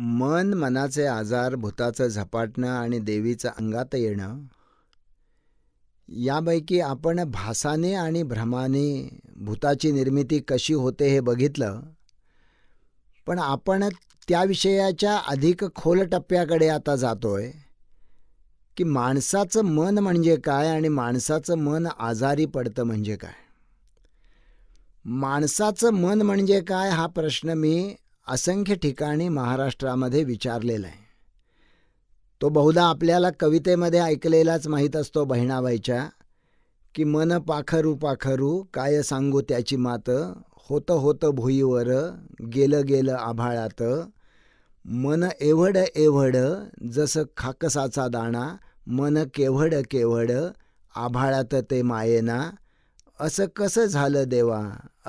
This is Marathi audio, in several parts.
मन मनाचे आजार भूताचं झपाटणं आणि देवीचं अंगात येणं यापैकी आपण भासाने आणि भ्रमाने भूताची निर्मिती कशी होते हे बघितलं पण आपण त्या विषयाच्या अधिक खोल टप्प्याकडे आता जातोय की माणसाचं मन म्हणजे काय आणि माणसाचं मन आजारी पडतं म्हणजे काय माणसाचं मन म्हणजे काय हा प्रश्न मी असंख्य ठिकाणी महाराष्ट्रामध्ये विचारलेला आहे तो बहुधा आपल्याला कवितेमध्ये ऐकलेलाच माहीत असतो बहिणाबाईच्या की मन पाखरू पाखरू काय सांगू त्याची मात होतं होतं भुईवर गेलं गेलं आभाळात मन एवढं एवढं जसं खाकसाचा दाणा मन केवढं केवढ आभाळात ते मायेना असं कसं झालं देवा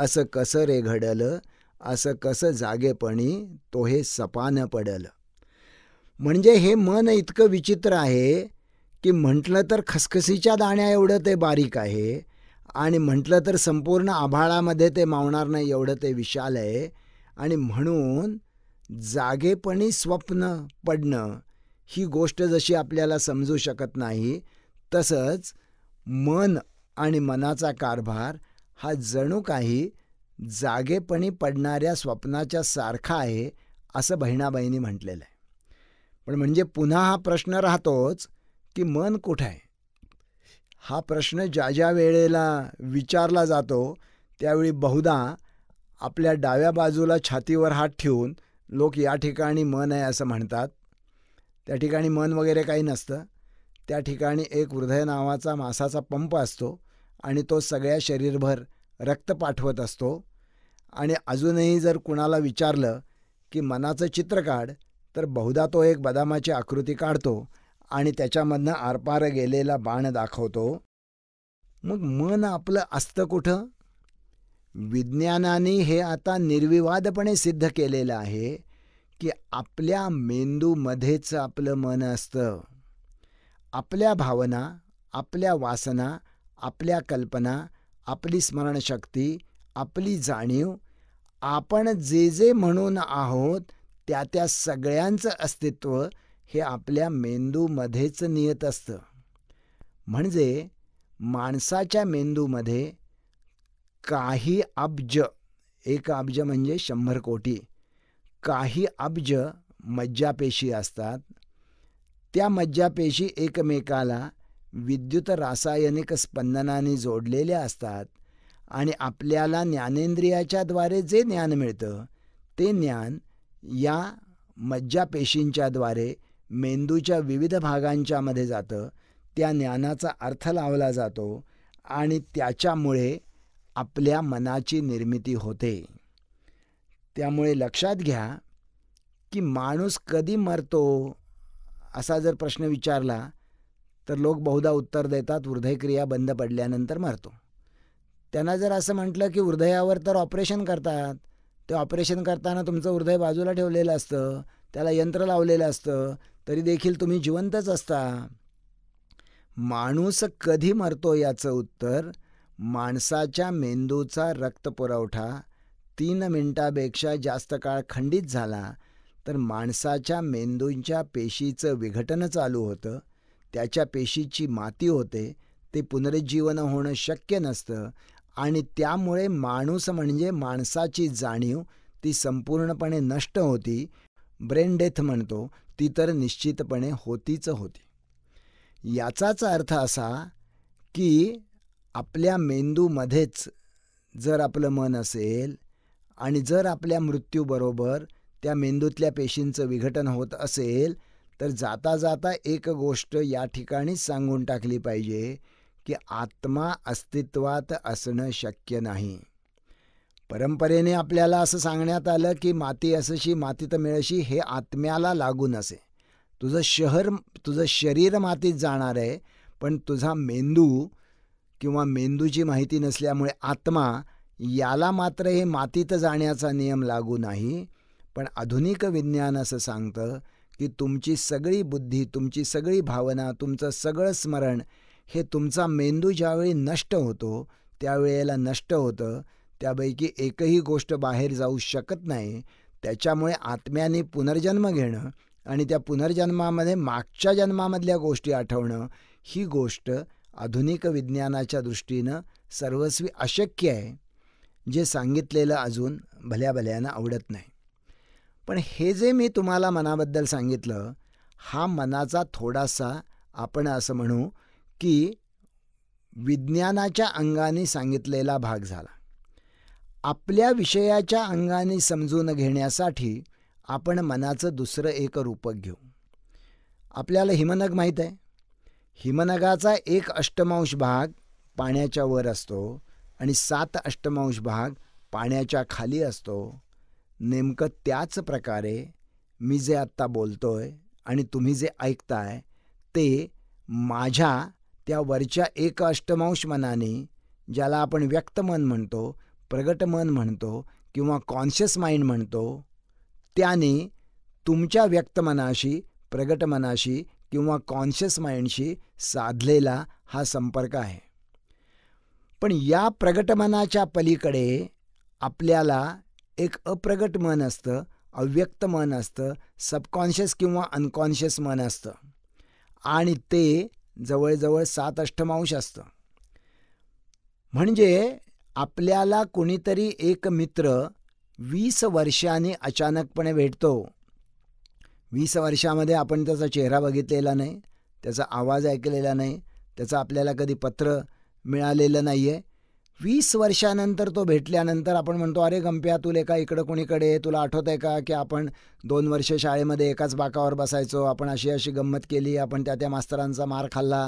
असं कसं रे घडलं असं कसं जागेपणी तो हे सपानं पडलं म्हणजे हे मन इतकं विचित्र आहे की म्हटलं तर खसखसीच्या दाण्या एवढं ते बारीक आहे आणि म्हटलं तर संपूर्ण आभाळामध्ये ते मावणार नाही एवढं ते विशाल आहे आणि म्हणून जागेपणी स्वप्न पडणं ही गोष्ट जशी आपल्याला समजू शकत नाही तसंच मन आणि मनाचा कारभार हा जणू काही जागेपणी पडणाऱ्या स्वप्नाच्या सारखा आहे असं बहिणाबाईंनी म्हटलेलं आहे पण म्हणजे पुन्हा हा प्रश्न राहतोच की मन कुठं आहे हा प्रश्न ज्या ज्या वेळेला विचारला जातो त्यावेळी बहुधा आपल्या डाव्या बाजूला छातीवर हात ठेवून लोक या ठिकाणी मन आहे असं म्हणतात त्या ठिकाणी मन वगैरे काही नसतं त्या ठिकाणी एक हृदय नावाचा मासाचा पंप असतो आणि तो सगळ्या शरीरभर रक्त पाठवत असतो आणि अजूनही जर कुणाला विचारलं की मनाचं चित्र काढ तर बहुधा तो एक बदामाची आकृती काढतो आणि त्याच्यामधनं आरपार गेलेला बाण दाखवतो मग मन आपलं असतं कुठं विज्ञानाने हे आता निर्विवादपणे सिद्ध केलेलं आहे की आपल्या मेंदूमध्येच आपलं मन असतं आपल्या भावना आपल्या वासना आपल्या कल्पना आपली स्मरणशक्ती आपली जाणीव आपण जे जे म्हणून आहोत त्या त्या सगळ्यांचं अस्तित्व हे आपल्या मेंदूमध्येच नियत असतं म्हणजे माणसाच्या मेंदूमध्ये काही अब्ज एक अब्ज म्हणजे शंभर कोटी काही अब्ज मज्जापेशी असतात त्या मज्जापेशी एकमेकाला विद्युत रासायनिक स्पंदनाने जोडलेल्या असतात आणि आपल्याला ज्ञानेंद्रियाच्याद्वारे जे ज्ञान मिळतं ते ज्ञान या मज्जापेशींच्याद्वारे मेंदूच्या विविध भागांच्यामध्ये जातं त्या ज्ञानाचा अर्थ लावला जातो आणि त्याच्यामुळे आपल्या मनाची निर्मिती होते त्यामुळे लक्षात घ्या की माणूस कधी मरतो असा जर प्रश्न विचारला तर लोक बहुधा उत्तर देतात हृदयक्रिया बंद पडल्यानंतर मरतो त्यांना जर असं म्हटलं की हृदयावर तर ऑपरेशन करतात ते ऑपरेशन करताना तुमचं हृदय बाजूला ठेवलेलं असतं त्याला यंत्र लावलेलं असतं तरी देखील तुम्ही जिवंतच असता माणूस कधी मरतो याचं उत्तर माणसाच्या मेंदूचा रक्तपुरवठा तीन मिनटापेक्षा जास्त काळ खंडित झाला तर माणसाच्या मेंदूंच्या पेशीचं विघटन चालू होतं त्याच्या पेशीची माती होते ते पुनरुज्जीवन होणं शक्य नसतं आणि त्यामुळे माणूस म्हणजे माणसाची जाणीव ती संपूर्णपणे नष्ट होती ब्रेन डेथ म्हणतो ती तर निश्चितपणे होतीच होती याचाच अर्थ असा की आपल्या मेंदूमध्येच जर आपलं मन असेल आणि जर आपल्या मृत्यूबरोबर त्या मेंदूतल्या पेशींचं विघटन होत असेल तर जाता जाता एक गोष्ट या ठिकाणीच सांगून टाकली पाहिजे की आत्मा अस्तित्वात असणं शक्य नाही परंपरेने आपल्याला असं सांगण्यात आलं की माती असशी मातीत मिळशी हे आत्म्याला लागून असे तुझं शहर तुझं शरीर मातीत जाणार आहे पण तुझा मेंदू किंवा मेंदूची माहिती नसल्यामुळे आत्मा याला मात्र हे मातीत जाण्याचा नियम लागू नाही पण आधुनिक विज्ञान असं सांगतं की तुमची सगळी बुद्धी तुमची सगळी भावना तुमचं सगळं स्मरण हे तुमचा मेंदू ज्यावेळी नष्ट होतो त्यावेळेला नष्ट होतं त्यापैकी एकही गोष्ट बाहेर जाऊ शकत नाही त्याच्यामुळे आत्म्याने पुनर्जन्म घेणं आणि त्या पुनर्जन्मामध्ये मागच्या जन्मामधल्या गोष्टी आठवणं ही गोष्ट आधुनिक विज्ञानाच्या दृष्टीनं सर्वस्वी अशक्य आहे जे सांगितलेलं अजून भल्या आवडत नाही पण हे जे मी तुम्हाला मनाबद्दल सांगितलं हा मनाचा थोडासा आपण असं म्हणू की विज्ञानाच्या अंगाने सांगितलेला भाग झाला आपल्या विषयाच्या अंगाने समजून घेण्यासाठी आपण मनाचं दुसरं एक रूपक घेऊ आपल्याला हिमनग माहीत आहे हिमनगाचा एक अष्टमांश भाग पाण्याच्या वर असतो आणि सात अष्टमांश भाग पाण्याच्या खाली असतो नेमकं त्याच प्रकारे मी जे आत्ता बोलतोय आणि तुम्ही जे ऐकताय ते माझ्या त्या वरच्या एक अष्टमांश मनाने ज्याला आपण व्यक्त मन म्हणतो प्रगट मन म्हणतो किंवा कॉन्शियस माइंड म्हणतो त्याने तुमच्या व्यक्त मनाशी प्रगट मनाशी किंवा कॉन्शियस माइंडशी साधलेला हा संपर्क आहे पण या मनाच्या पलीकडे आपल्याला एक अप्रगट मन असतं अव्यक्त मन असतं सबकॉन्शियस किंवा अनकॉन्शियस मन असतं आणि ते जवळजवळ सात अष्टमांश असतं म्हणजे आपल्याला कोणीतरी एक मित्र वीस वर्षांनी अचानकपणे भेटतो वीस वर्षामध्ये आपण त्याचा चेहरा बघितलेला नाही त्याचा आवाज ऐकलेला नाही त्याचं आपल्याला कधी पत्र मिळालेलं नाही आहे वीस वर्षानंतर तो भेटल्यानंतर आपण म्हणतो अरे गंप्या तुले का इकडं कोणीकडे तुला आठवत आहे का की आपण दोन वर्ष शाळेमध्ये एकाच बाकावर बसायचो आपण अशी अशी गंमत केली आपण त्या त्या मास्तरांचा मार खाल्ला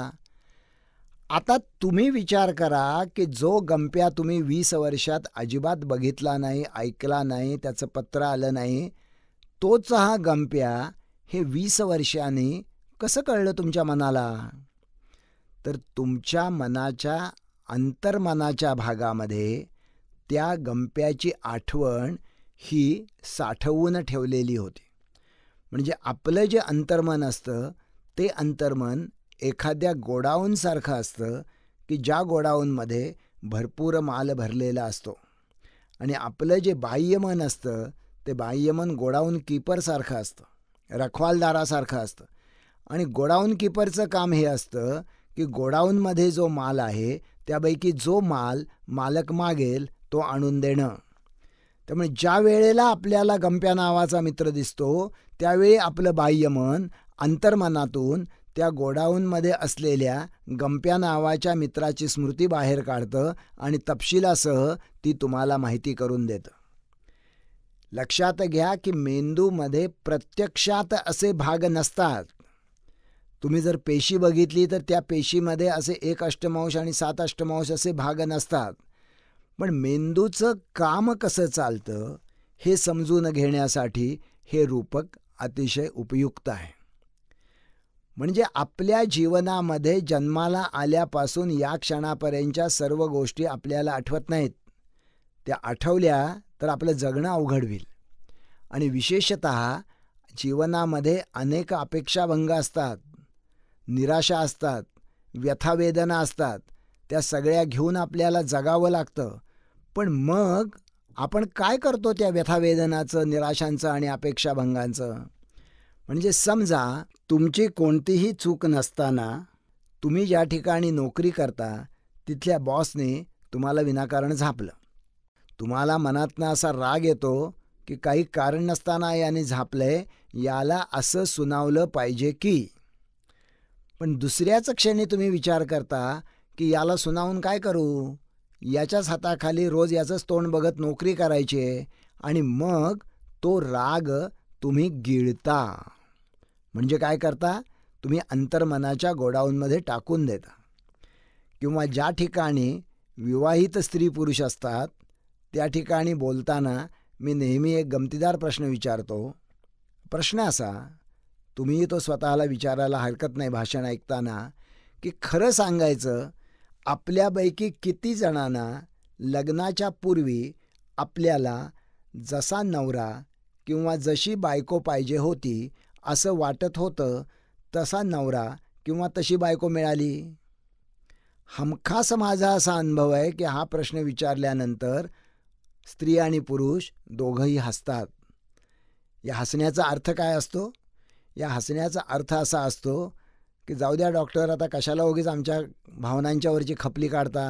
आता तुम्ही विचार करा की जो गंप्या तुम्ही वीस वर्षात अजिबात बघितला नाही ऐकला नाही त्याचं पत्र आलं नाही तोच हा गंप्या हे वीस वर्षांनी कसं कळलं तुमच्या मनाला तर तुमच्या मनाच्या अंतर्मनाच्या भागामध्ये त्या गंप्याची आठवण ही साठवून ठेवलेली होती म्हणजे आपलं जे अंतर्मन असतं ते अंतर्मन एखाद्या गोडाऊनसारखं असतं की ज्या गोडाऊनमध्ये भरपूर माल भरलेला असतो आणि आपलं जे बाह्यमन असतं ते बाह्यमन गोडाऊन कीपरसारखं असतं रखवालदारासारखं असतं आणि गोडाऊन कीपरचं काम हे असतं की गोडाऊनमध्ये जो माल आहे त्यापैकी जो माल मालक मागेल तो आणून देणं त्यामुळे ज्या वेळेला आपल्याला गंप्या नावाचा मित्र दिसतो त्यावेळी आपलं मन अंतर्मनातून त्या गोडाऊनमध्ये असलेल्या गंप्या नावाच्या मित्राची स्मृती बाहेर काढतं आणि तपशिलासह ती तुम्हाला माहिती करून देतं लक्षात घ्या की मेंदूमध्ये प्रत्यक्षात असे भाग नसतात तुम्ही जर पेशी बघितली तर त्या पेशीमध्ये असे एक अष्टमांश आणि सात अष्टमांश असे भाग नसतात पण मेंदूचं काम कसं चालतं हे समजून घेण्यासाठी हे रूपक अतिशय उपयुक्त आहे म्हणजे आपल्या जीवनामध्ये जन्माला आल्यापासून या क्षणापर्यंतच्या सर्व गोष्टी आपल्याला आठवत नाहीत त्या आठवल्या तर आपलं जगणं अवघड होईल आणि विशेषत जीवनामध्ये अनेक अपेक्षाभंग असतात निराशा असतात व्यथावेदना असतात त्या सगळ्या घेऊन आपल्याला जगावं लागतं पण मग आपण काय करतो त्या व्यथावेदनाचं निराशांचं आणि अपेक्षाभंगांचं म्हणजे समजा तुमची कोणतीही चूक नसताना तुम्ही ज्या ठिकाणी नोकरी करता तिथल्या बॉसने तुम्हाला विनाकारण झापलं तुम्हाला मनातनं असा राग येतो की काही कारण नसताना याने झापलंय याला असं सुनावलं पाहिजे की पण दुसऱ्याच क्षणी तुम्ही विचार करता की याला सुनावून काय करू याच्याच हाताखाली रोज याचंच तोंड बघत नोकरी करायची आणि मग तो राग तुम्ही गिळता म्हणजे काय करता तुम्ही अंतर्मनाच्या गोडाऊनमध्ये टाकून देता किंवा ज्या ठिकाणी विवाहित स्त्री पुरुष असतात त्या ठिकाणी बोलताना मी नेहमी एक गमतीदार प्रश्न विचारतो प्रश्न असा तुम्हीही तो स्वतःला विचारायला हरकत नाही भाषण ऐकताना की खरं सांगायचं आपल्यापैकी किती जणांना लग्नाच्या पूर्वी आपल्याला जसा नवरा किंवा जशी बायको पाहिजे होती असं वाटत होतं तसा नवरा किंवा तशी बायको मिळाली हमखास माझा असा अनुभव आहे की हा प्रश्न विचारल्यानंतर स्त्री आणि पुरुष दोघंही हसतात या हसण्याचा अर्थ काय असतो या हसण्याचा अर्थ असा असतो की जाऊ द्या डॉक्टर आता कशाला उगीच आमच्या भावनांच्यावरची खपली काढता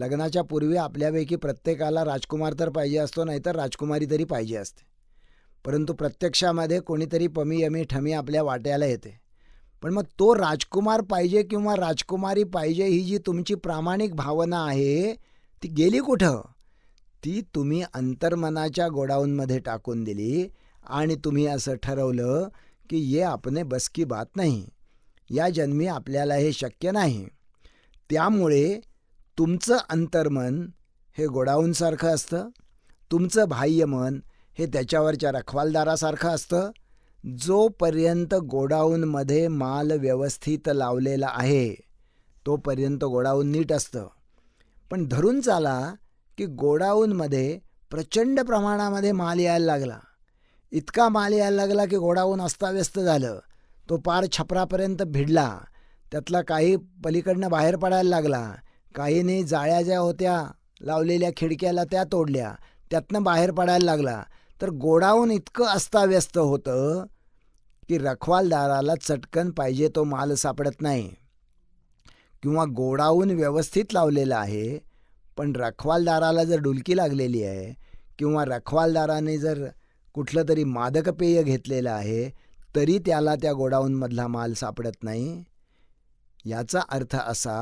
लग्नाच्या पूर्वी आपल्यापैकी प्रत्येकाला राजकुमार तर पाहिजे असतो नाहीतर राजकुमारी तरी पाहिजे असते परंतु प्रत्यक्षामध्ये कोणीतरी पमी यमी ठमी आपल्या वाट्याला येते पण मग तो राजकुमार पाहिजे किंवा राजकुमारी पाहिजे ही जी तुमची प्रामाणिक भावना आहे ती गेली कुठं ती तुम्ही अंतर्मनाच्या गोडाऊनमध्ये टाकून दिली आणि तुम्ही असं ठरवलं की ये आपने बस की बात नाही या जन्मी आपल्याला हे शक्य नाही त्यामुळे तुमचं अंतर्मन हे गोडाऊनसारखं असतं तुमचं बाह्यमन हे त्याच्यावरच्या रखवालदारासारखं असतं जोपर्यंत गोडाऊनमध्ये माल व्यवस्थित लावलेला आहे तोपर्यंत गोडाऊन नीट असतं पण धरून चाला की गोडाऊनमध्ये प्रचंड प्रमाणामध्ये माल यायला लागला इतका माल यायला लागला की घोडाहून अस्ताव्यस्त झालं तो पार छपरापर्यंत भिडला त्यातला काही पलीकडनं बाहेर पडायला लागला काहीने जाळ्या ज्या होत्या लावलेल्या खिडक्याला त्या तोडल्या त्यातनं बाहेर पडायला लागला तर गोडाऊन इतकं अस्ताव्यस्त होतं की रखवालदाराला चटकन पाहिजे तो माल सापडत नाही किंवा गोडाऊन व्यवस्थित लावलेला आहे पण रखवालदाराला जर डुलकी लागलेली आहे किंवा रखवालदाराने जर कुठलं तरी मादक पेय घेतलेलं आहे तरी त्याला त्या गोडाऊनमधला माल सापडत नाही याचा अर्थ असा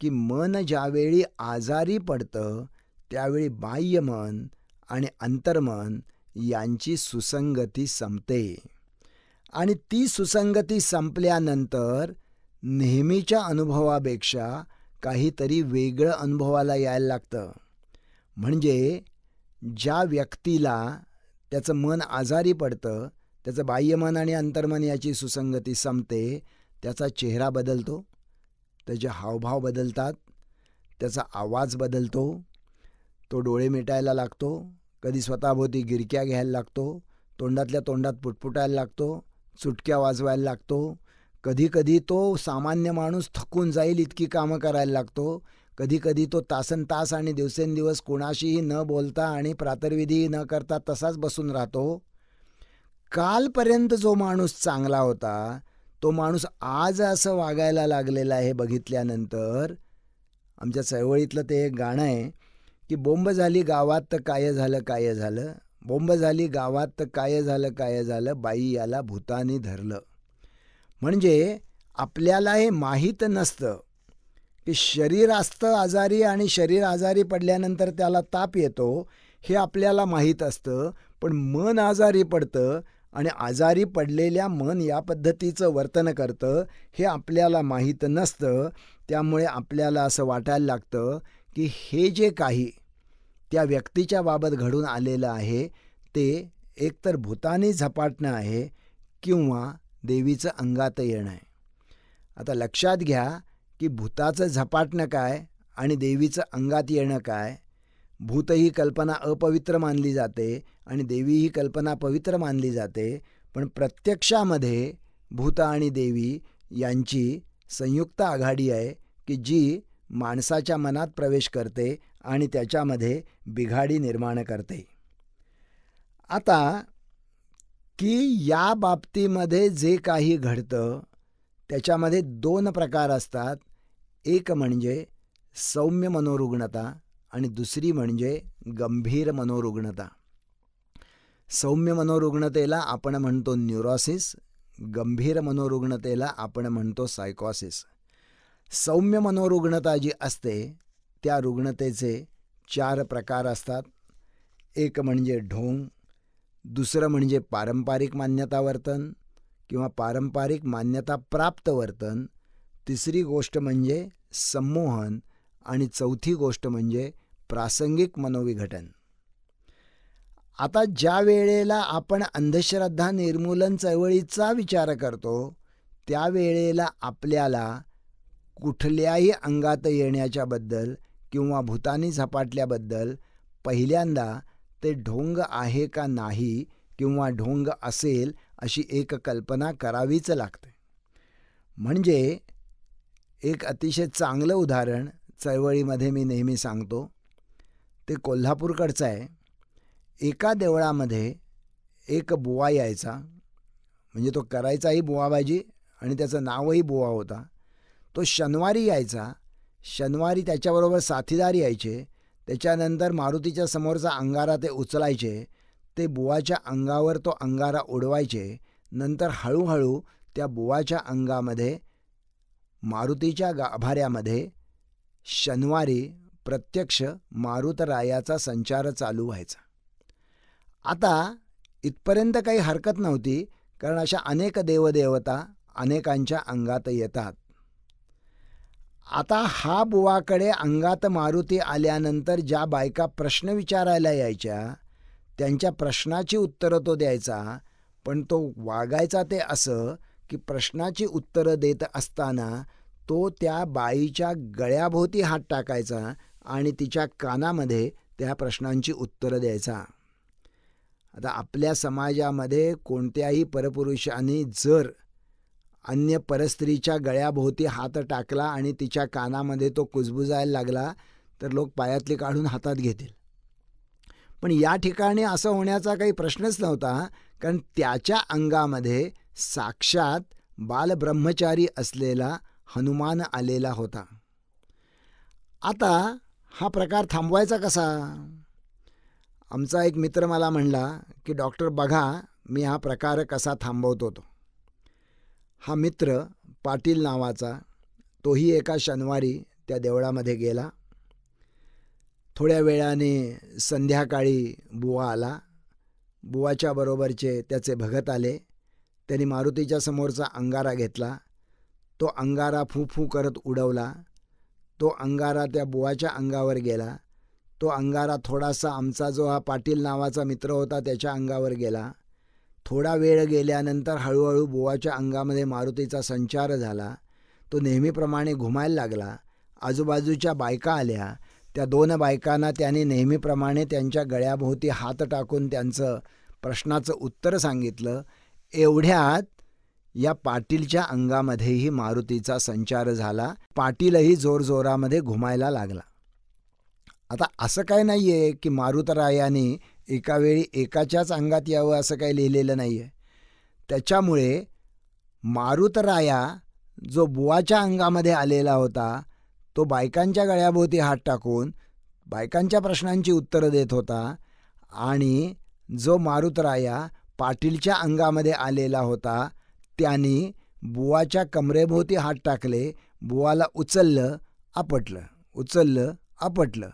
की मन ज्यावेळी आजारी पडतं त्यावेळी बाह्य मन आणि अंतर्मन यांची सुसंगती संपते आणि ती सुसंगती संपल्यानंतर नेहमीच्या अनुभवापेक्षा काहीतरी वेगळं अनुभवाला यायला लागतं म्हणजे ज्या व्यक्तीला त्याचं मन आजारी पडतं त्याचं बाह्यमन आणि अंतर्मन याची सुसंगती संपते त्याचा चेहरा बदलतो त्याचे हावभाव बदलतात त्याचा आवाज बदलतो तो डोळे मिटायला लागतो कधी स्वतःभोवती गिरक्या घ्यायला लागतो तोंडातल्या तोंडात पुटपुटायला लागतो चुटक्या वाजवायला लागतो कधीकधी तो सामान्य माणूस थकून जाईल इतकी कामं करायला लागतो कधीकधी तो तासन तास आणि दिवसेंदिवस कोणाशीही न बोलता आणि प्रातर्विधीही न करता तसाच बसून राहतो कालपर्यंत जो माणूस चांगला होता तो माणूस आज असं वागायला लागलेला आहे बघितल्यानंतर आमच्या चळवळीतलं ते एक गाणं आहे की बोंब झाली गावात तर काय झालं काय झालं बोंब झाली गावात तर काय झालं काय झालं बाई याला भूतानी धरलं म्हणजे आपल्याला हे माहीत नसतं की शरीर असतं आजारी आणि शरीर आजारी पडल्यानंतर त्याला ताप येतो हे आपल्याला माहीत असतं पण मन आजारी पडतं आणि आजारी पडलेल्या मन या पद्धतीचं वर्तन करतं हे आपल्याला माहीत नसतं त्यामुळे आपल्याला असं वाटायला लागतं की हे जे काही त्या व्यक्तीच्या बाबत घडून आलेलं आहे ते एकतर भूताने झपाटणं आहे किंवा देवीचं अंगात येणं आहे आता लक्षात घ्या की भूताचं झपाटणं काय आणि देवीचं अंगात येणं काय भूत ही कल्पना अपवित्र मानली जाते आणि देवी ही कल्पना पवित्र मानली जाते पण प्रत्यक्षामध्ये भूत आणि देवी यांची संयुक्त आघाडी आहे की जी माणसाच्या मनात प्रवेश करते आणि त्याच्यामध्ये बिघाडी निर्माण करते आता की या बाबतीमध्ये जे काही घडतं त्याच्यामध्ये दोन प्रकार असतात एक म्हणजे सौम्य मनोरुग्णता आणि दुसरी म्हणजे गंभीर मनोरुग्णता सौम्य मनोरुग्णतेला आपण म्हणतो न्यूरॉसिस गंभीर मनोरुग्णतेला आपण म्हणतो सायकॉसिस सौम्य मनोरुग्णता जी असते त्या रुग्णतेचे चार प्रकार असतात एक म्हणजे ढोंग दुसरं म्हणजे पारंपरिक मान्यता वर्तन किंवा पारंपरिक मान्यता प्राप्त वर्तन तिसरी गोष्ट म्हणजे संमोहन आणि चौथी गोष्ट म्हणजे प्रासंगिक मनोविघटन आता ज्या वेळेला आपण अंधश्रद्धा निर्मूलन चळवळीचा विचार करतो त्यावेळेला आपल्याला कुठल्याही अंगात येण्याच्याबद्दल किंवा भूतानी झपाटल्याबद्दल पहिल्यांदा ते ढोंग आहे का नाही किंवा ढोंग असेल अशी एक कल्पना करावीच लागते म्हणजे एक अतिशय चांगलं उदाहरण चळवळीमध्ये मी नेहमी सांगतो ते कोल्हापूरकडचं आहे एका देवळामध्ये एक बुवा यायचा म्हणजे तो करायचाही बुवाबाजी आणि त्याचं नावही बुवा होता तो शनिवारी यायचा शनिवारी त्याच्याबरोबर साथीदार यायचे त्याच्यानंतर मारुतीच्या समोरचा अंगारा ते उचलायचे ते बुवाच्या अंगावर तो अंगारा उडवायचे नंतर हळूहळू त्या बुवाच्या अंगामध्ये मारुतीच्या गाभाऱ्यामध्ये शनिवारी प्रत्यक्ष मारुतरायाचा संचार चालू व्हायचा आता इथपर्यंत काही हरकत नव्हती कारण अशा अनेक देवदेवता अनेकांच्या अंगात येतात आता हा बुवाकडे अंगात मारुती आल्यानंतर ज्या बायका प्रश्न विचारायला यायच्या त्यांच्या प्रश्नाची उत्तरं तो द्यायचा पण तो वागायचा ते असं की प्रश्नाची उत्तरं देत असताना तो त्या बाईच्या गळ्याभोवती हात टाकायचा आणि तिच्या कानामध्ये त्या प्रश्नांची उत्तरं द्यायचा आता आपल्या समाजामध्ये कोणत्याही परपुरुषांनी जर अन्य परस्त्रीच्या गळ्याभोवती हात टाकला आणि तिच्या कानामध्ये तो कुजबुजायला लागला तर लोक पायातली काढून हातात घेतील पण या ठिकाणी असं होण्याचा काही प्रश्नच नव्हता कारण त्याच्या अंगामध्ये साक्षात बालब्रह्मचारी असलेला हनुमान आलेला होता आता हा प्रकार थांबवायचा कसा आमचा एक मित्र मला म्हणला की डॉक्टर बघा मी हा प्रकार कसा थांबवतो तो हा मित्र पाटील नावाचा तोही एका शनिवारी त्या देवळामध्ये गेला थोड्या वेळाने संध्याकाळी बुवा आला बुवाच्या बरोबरचे त्याचे भगत आले त्यांनी मारुतीच्या समोरचा अंगारा घेतला तो अंगारा फुफू करत उडवला तो अंगारा त्या बुवाच्या अंगावर गेला तो अंगारा थोडासा आमचा जो हा पाटील नावाचा मित्र होता त्याच्या अंगावर गेला थोडा वेळ गेल्यानंतर हळूहळू बुवाच्या अंगामध्ये मारुतीचा संचार झाला तो नेहमीप्रमाणे घुमायला लागला आजूबाजूच्या बायका आल्या त्या दोन बायकांना त्याने नेहमीप्रमाणे त्यांच्या गळ्याभोवती हात टाकून त्यांचं प्रश्नाचं उत्तर सांगितलं एवढ्यात या पाटीलच्या अंगामध्येही मारुतीचा संचार झाला पाटीलही जोरजोरामध्ये घुमायला लागला आता असं काय नाही आहे की मारुतरायाने एकावेळी एकाच्याच अंगात यावं असं काही लिहिलेलं नाही आहे त्याच्यामुळे मारुतराया जो बुवाच्या अंगामध्ये आलेला होता तो बायकांच्या गळ्याभोवती हात टाकून बायकांच्या प्रश्नांची उत्तरं देत होता आणि जो मारुतराया पाटीलच्या अंगामध्ये आलेला होता त्यांनी बुवाच्या कमरेभोवती हात टाकले बुवाला उचललं आपटलं उचललं आपटलं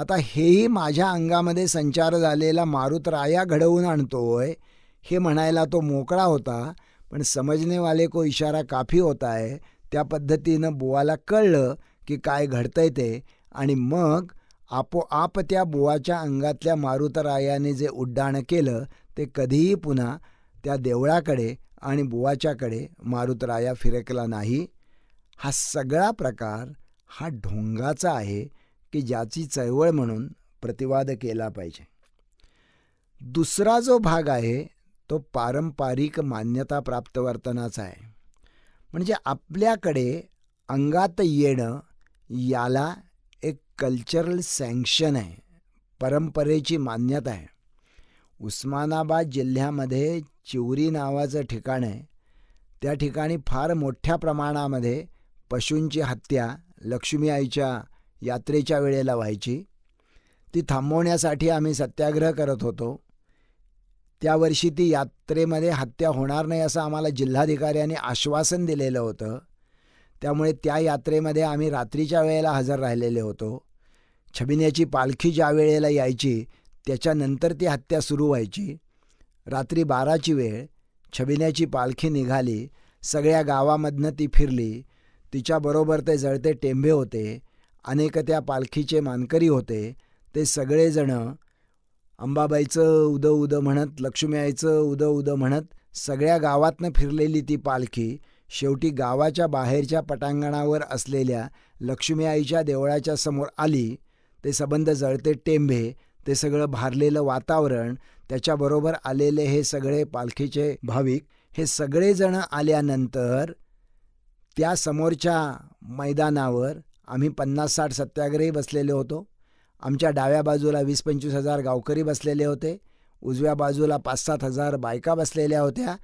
आता हेही माझ्या अंगामध्ये संचार झालेला मारुतराया घडवून आणतोय हे म्हणायला तो मोकळा होता पण समजणेवाले को इशारा काफी होता आहे त्या पद्धतीनं बुवाला कळलं की काय घडतंय ते आणि मग आपोआप त्या बुवाच्या अंगातल्या मारुतरायाने जे उड्डाण केलं ते कधीही पुन्हा त्या देवळाकडे आणि बुवाच्याकडे मारुतराया फिरकला नाही हा सगळा प्रकार हा ढोंगाचा आहे की ज्याची चळवळ म्हणून प्रतिवाद केला पाहिजे दुसरा जो भाग आहे तो पारंपरिक मान्यता प्राप्त वर्तनाचा आहे म्हणजे आपल्याकडे अंगात येणं याला एक कल्चरल सँक्शन आहे परंपरेची मान्यता आहे उस्मानाबाद जिल्ह्यामध्ये चिवरी नावाचं ठिकाण आहे त्या ठिकाणी फार मोठ्या प्रमाणामध्ये पशूंची हत्या लक्ष्मी आईच्या यात्रेच्या वेळेला व्हायची ती थांबवण्यासाठी आम्ही सत्याग्रह करत होतो त्या वर्षी ती यात्रेमध्ये हत्या होणार नाही असं आम्हाला जिल्हाधिकाऱ्यांनी आश्वासन दिलेलं होतं त्यामुळे त्या यात्रेमध्ये आम्ही रात्रीच्या वेळेला हजर राहिलेले होतो छबिन्याची पालखी ज्या वेळेला यायची त्याच्यानंतर ती हत्या सुरू व्हायची रात्री बाराची वेळ छबिन्याची पालखी निघाली सगळ्या गावामधनं ती फिरली तिच्याबरोबर ते जळते टेंभे होते अनेक त्या पालखीचे मानकरी होते ते सगळेजणं अंबाबाईचं उदं उदं म्हणत लक्ष्मीआईचं उदं उदं म्हणत सगळ्या गावातनं फिरलेली ती पालखी शेवटी गावाच्या बाहेरच्या पटांगणावर असलेल्या लक्ष्मी आईच्या देवळाच्या समोर आली ते संबंध जळते टेंभे ते सगळं भारलेलं वातावरण त्याच्याबरोबर आलेले हे सगळे पालखीचे भाविक हे सगळेजण आल्यानंतर त्या समोरच्या मैदानावर आम्ही पन्नास साठ सत्याग्रही बसलेले होतो आमच्या डाव्या बाजूला वीस पंचवीस हजार गावकरी बसलेले होते उजव्या बाजूला पाच सात हजार बायका बसलेल्या होत्या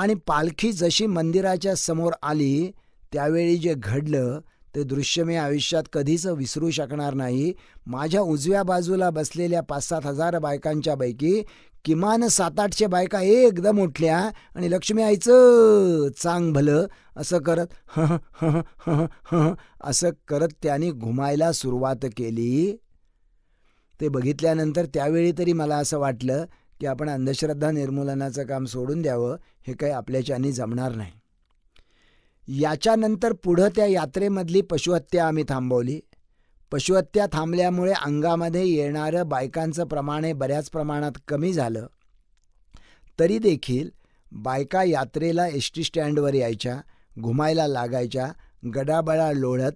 आणि पालखी जशी मंदिराच्या समोर आली त्यावेळी जे घडलं ते दृश्य मी आयुष्यात कधीच विसरू शकणार नाही माझ्या उजव्या बाजूला बसलेल्या पाच सात हजार पैकी किमान सात आठशे बायका एकदम उठल्या आणि लक्ष्मी आईचं चांग भलं असं करत ह असं करत त्याने घुमायला सुरुवात केली ते बघितल्यानंतर त्यावेळी तरी मला असं वाटलं की आपण अंधश्रद्धा निर्मूलनाचं काम सोडून द्यावं हे काही आपल्याच्यानी जमणार नाही याच्यानंतर पुढं त्या यात्रेमधली पशुहत्या आम्ही थांबवली पशुहत्या थांबल्यामुळे अंगामध्ये येणारं बायकांचं प्रमाण हे बऱ्याच प्रमाणात कमी झालं तरी देखील बायका यात्रेला एस टी स्टँडवर यायच्या घुमायला लागायच्या गडाबडा लोळत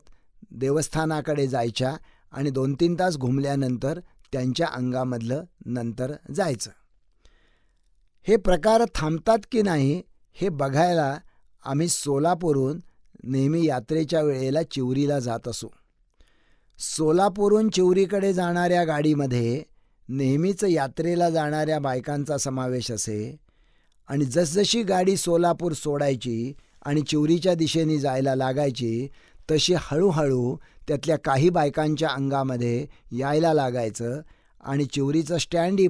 देवस्थानाकडे जायच्या आणि दोन तीन तास घुमल्यानंतर त्यांच्या अंगामधलं नंतर जायचं हे प्रकार थांबतात की नाही हे बघायला आम्ही सोलापूरहून नेहमी यात्रेच्या वेळेला चिवरीला जात असू सोलापूरहून चिवरीकडे जाणाऱ्या गाडीमध्ये नेहमीच यात्रेला जाणाऱ्या बायकांचा समावेश असे आणि जसजशी गाडी सोलापूर सोडायची आणि चिवरीच्या दिशेने जायला लागायची तशी हळूहळू त्यातल्या काही बायकांच्या अंगामध्ये यायला लागायचं आणि चिवरीचं स्टँड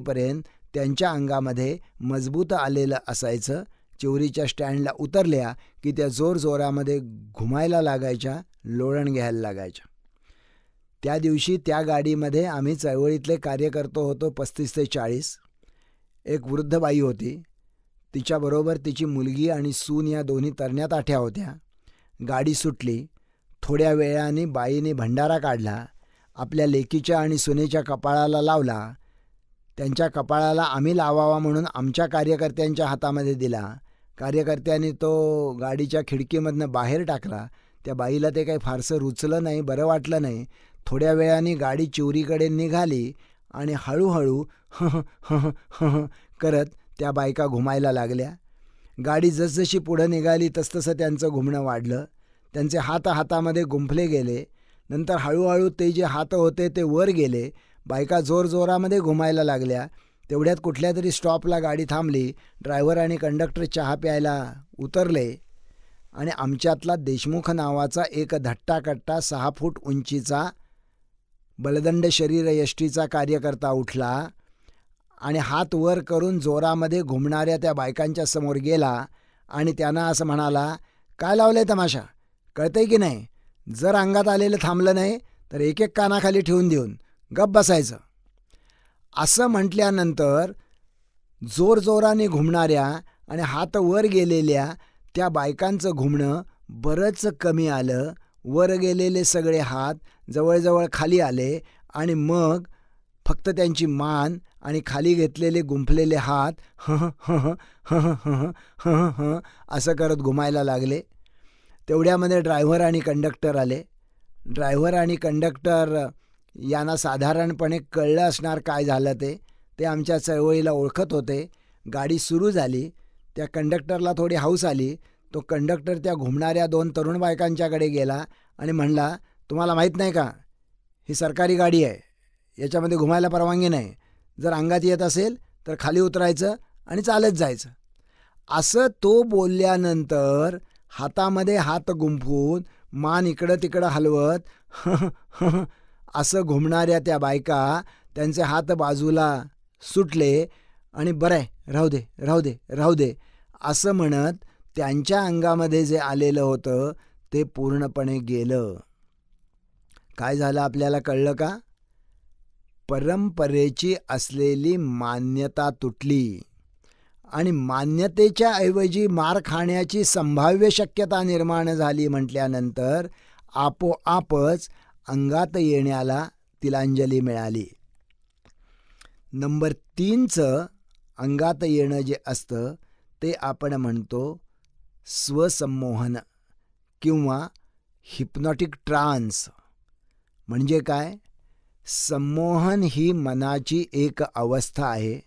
त्यांच्या अंगामध्ये मजबूत आलेलं असायचं चिवरीच्या स्टँडला उतरल्या की त्या जोरजोरामध्ये घुमायला लागायच्या लोळण घ्यायला लागायच्या त्या दिवशी त्या गाडीमध्ये आम्ही चळवळीतले कार्यकर्तो होतो पस्तीस ते चाळीस एक वृद्ध बाई होती तिच्याबरोबर तिची मुलगी आणि सून या दोन्ही तरण्यात आठ्या होत्या गाडी सुटली थोड्या वेळाने बाईने भंडारा काढला आपल्या लेकीच्या आणि सुनेच्या कपाळाला लावला त्यांच्या कपाळाला आम्ही लावावा म्हणून आमच्या कार्यकर्त्यांच्या हातामध्ये दिला कार्यकर्त्यांनी तो गाडीच्या खिडकीमधनं बाहेर टाकला त्या बाईला ते काही फारसं रुचलं नाही बरं वाटलं नाही थोड्या वेळाने गाडी चोरीकडे निघाली आणि हळूहळू ह करत त्या बायका घुमायला लागल्या गाडी जसजशी पुढं निघाली तसतसं त्यांचं घुमणं वाढलं त्यांचे हात हातामध्ये गुंफले गेले नंतर हळूहळू ते जे हात होते ते वर गेले बायका जोरजोरामध्ये घुमायला लागल्या तेवढ्यात कुठल्या तरी स्टॉपला गाडी थांबली ड्रायव्हर आणि कंडक्टर चहा प्यायला उतरले आणि आमच्यातला देशमुख नावाचा एक धट्टाकट्टा सहा फूट उंचीचा बलदंड शरीर यष्टीचा कार्यकर्ता उठला आणि हात वर करून जोरामध्ये घुमणाऱ्या त्या बायकांच्या समोर गेला आणि त्यांना असं म्हणाला काय लावलंय तमाशा कळतंय की नाही जर अंगात आलेलं थांबलं नाही तर एक एक कानाखाली ठेवून देऊन गप बसायचं असं म्हटल्यानंतर जोरजोराने घुमणाऱ्या आणि हात वर गेलेल्या त्या बायकांचं घुमणं बरंच कमी आलं वर गेलेले सगळे हात जवळजवळ खाली आले आणि मग फक्त त्यांची मान आणि खाली घेतलेले गुंफलेले हात ह ह असं करत घुमायला लागले तेवढ्यामध्ये ड्रायव्हर आणि कंडक्टर आले ड्रायव्हर आणि कंडक्टर यांना साधारणपणे कळलं असणार काय झालं ते ते आमच्या चळवळीला ओळखत होते गाडी सुरू झाली त्या कंडक्टरला थोडी हाऊस आली तो कंडक्टर त्या घुमणाऱ्या दोन तरुण बायकांच्याकडे गेला आणि म्हणला तुम्हाला माहीत नाही का ही सरकारी गाडी आहे याच्यामध्ये घुमायला परवानगी नाही जर अंगात येत असेल तर खाली उतरायचं आणि चालत जायचं असं तो बोलल्यानंतर हातामध्ये हात गुंफून मान इकडं तिकडं हलवत असं घुमणाऱ्या त्या बायका त्यांचे हात बाजूला सुटले आणि बरं आहे राहू दे राहू दे राहू दे असं म्हणत त्यांच्या अंगामध्ये जे आलेलं होतं ते पूर्णपणे गेलं काय झालं आपल्याला कळलं का परंपरेची असलेली मान्यता तुटली आणि मान्यतेच्या ऐवजी मार खाण्याची संभाव्य शक्यता निर्माण झाली म्हटल्यानंतर आपोआपच अंगात येण्याला तिलांजली मिळाली नंबर तीनचं अंगात येणं जे असतं ते आपण म्हणतो स्वसंमोहन किंवा हिप्नॉटिक ट्रान्स म्हणजे काय संमोहन ही मनाची एक अवस्था आहे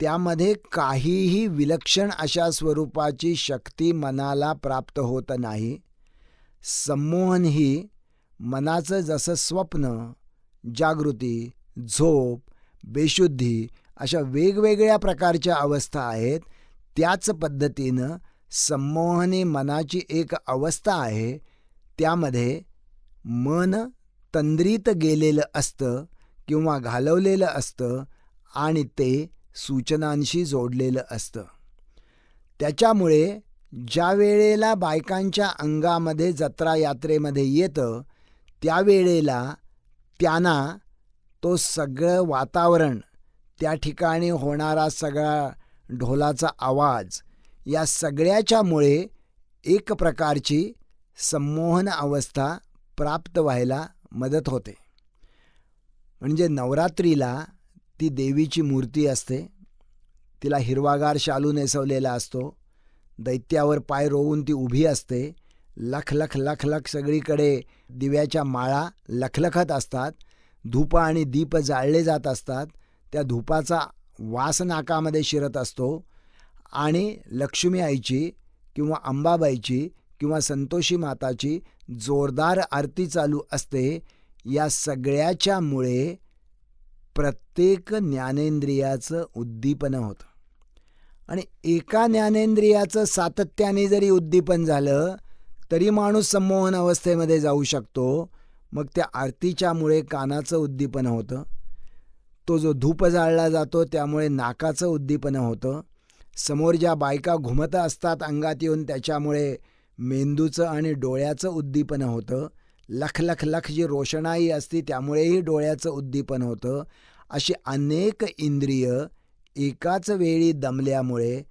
त्यामध्ये काहीही विलक्षण अशा स्वरूपाची शक्ती मनाला प्राप्त होत नाही संमोहन ही मनाचं जसं स्वप्न जागृती झोप बेशुद्धी अशा वेगवेगळ्या प्रकारच्या अवस्था आहेत त्याच पद्धतीनं संमोहनी मनाची एक अवस्था आहे त्यामध्ये मन तंद्रीत गेलेलं असतं किंवा घालवलेलं असतं आणि ते सूचनांशी जोडलेलं असतं त्याच्यामुळे ज्या वेळेला बायकांच्या अंगामध्ये जत्रा यात्रेमध्ये येतं त्यावेळेला त्यांना तो सगळं वातावरण त्या ठिकाणी होणारा सगळा ढोलाचा आवाज या सगळ्याच्यामुळे एक प्रकारची संमोहन अवस्था प्राप्त व्हायला मदत होते म्हणजे नवरात्रीला ती देवीची मूर्ती असते तिला हिरवागार शालू नेसवलेला असतो दैत्यावर पाय रोवून ती उभी असते लखलख लखलख सगळीकडे दिव्याच्या माळा लखलखत असतात धूप आणि दीप जाळले जात असतात त्या धूपाचा वास नाकामध्ये शिरत असतो आणि लक्ष्मी आईची किंवा अंबाबाईची किंवा संतोषी माताची जोरदार आरती चालू असते या सगळ्याच्यामुळे प्रत्येक ज्ञानेंद्रियाचं उद्दीपन होतं आणि एका ज्ञानेंद्रियाचं सातत्याने जरी उद्दीपन झालं तरी माणूस संमोहन अवस्थेमध्ये जाऊ शकतो मग त्या आरतीच्यामुळे कानाचं उद्दीपन होतं तो जो धूप जाळला जातो त्यामुळे नाकाचं उद्दीपन होतं समोर ज्या बायका घुमत असतात अंगात येऊन त्याच्यामुळे मेंदूचं आणि डोळ्याचं उद्दीपन होतं लख लख लख जी रोषणाई असती त्यामुळेही डोळ्याचं उद्दीपन होतं अशी अनेक इंद्रिय एकाच वेळी दमल्यामुळे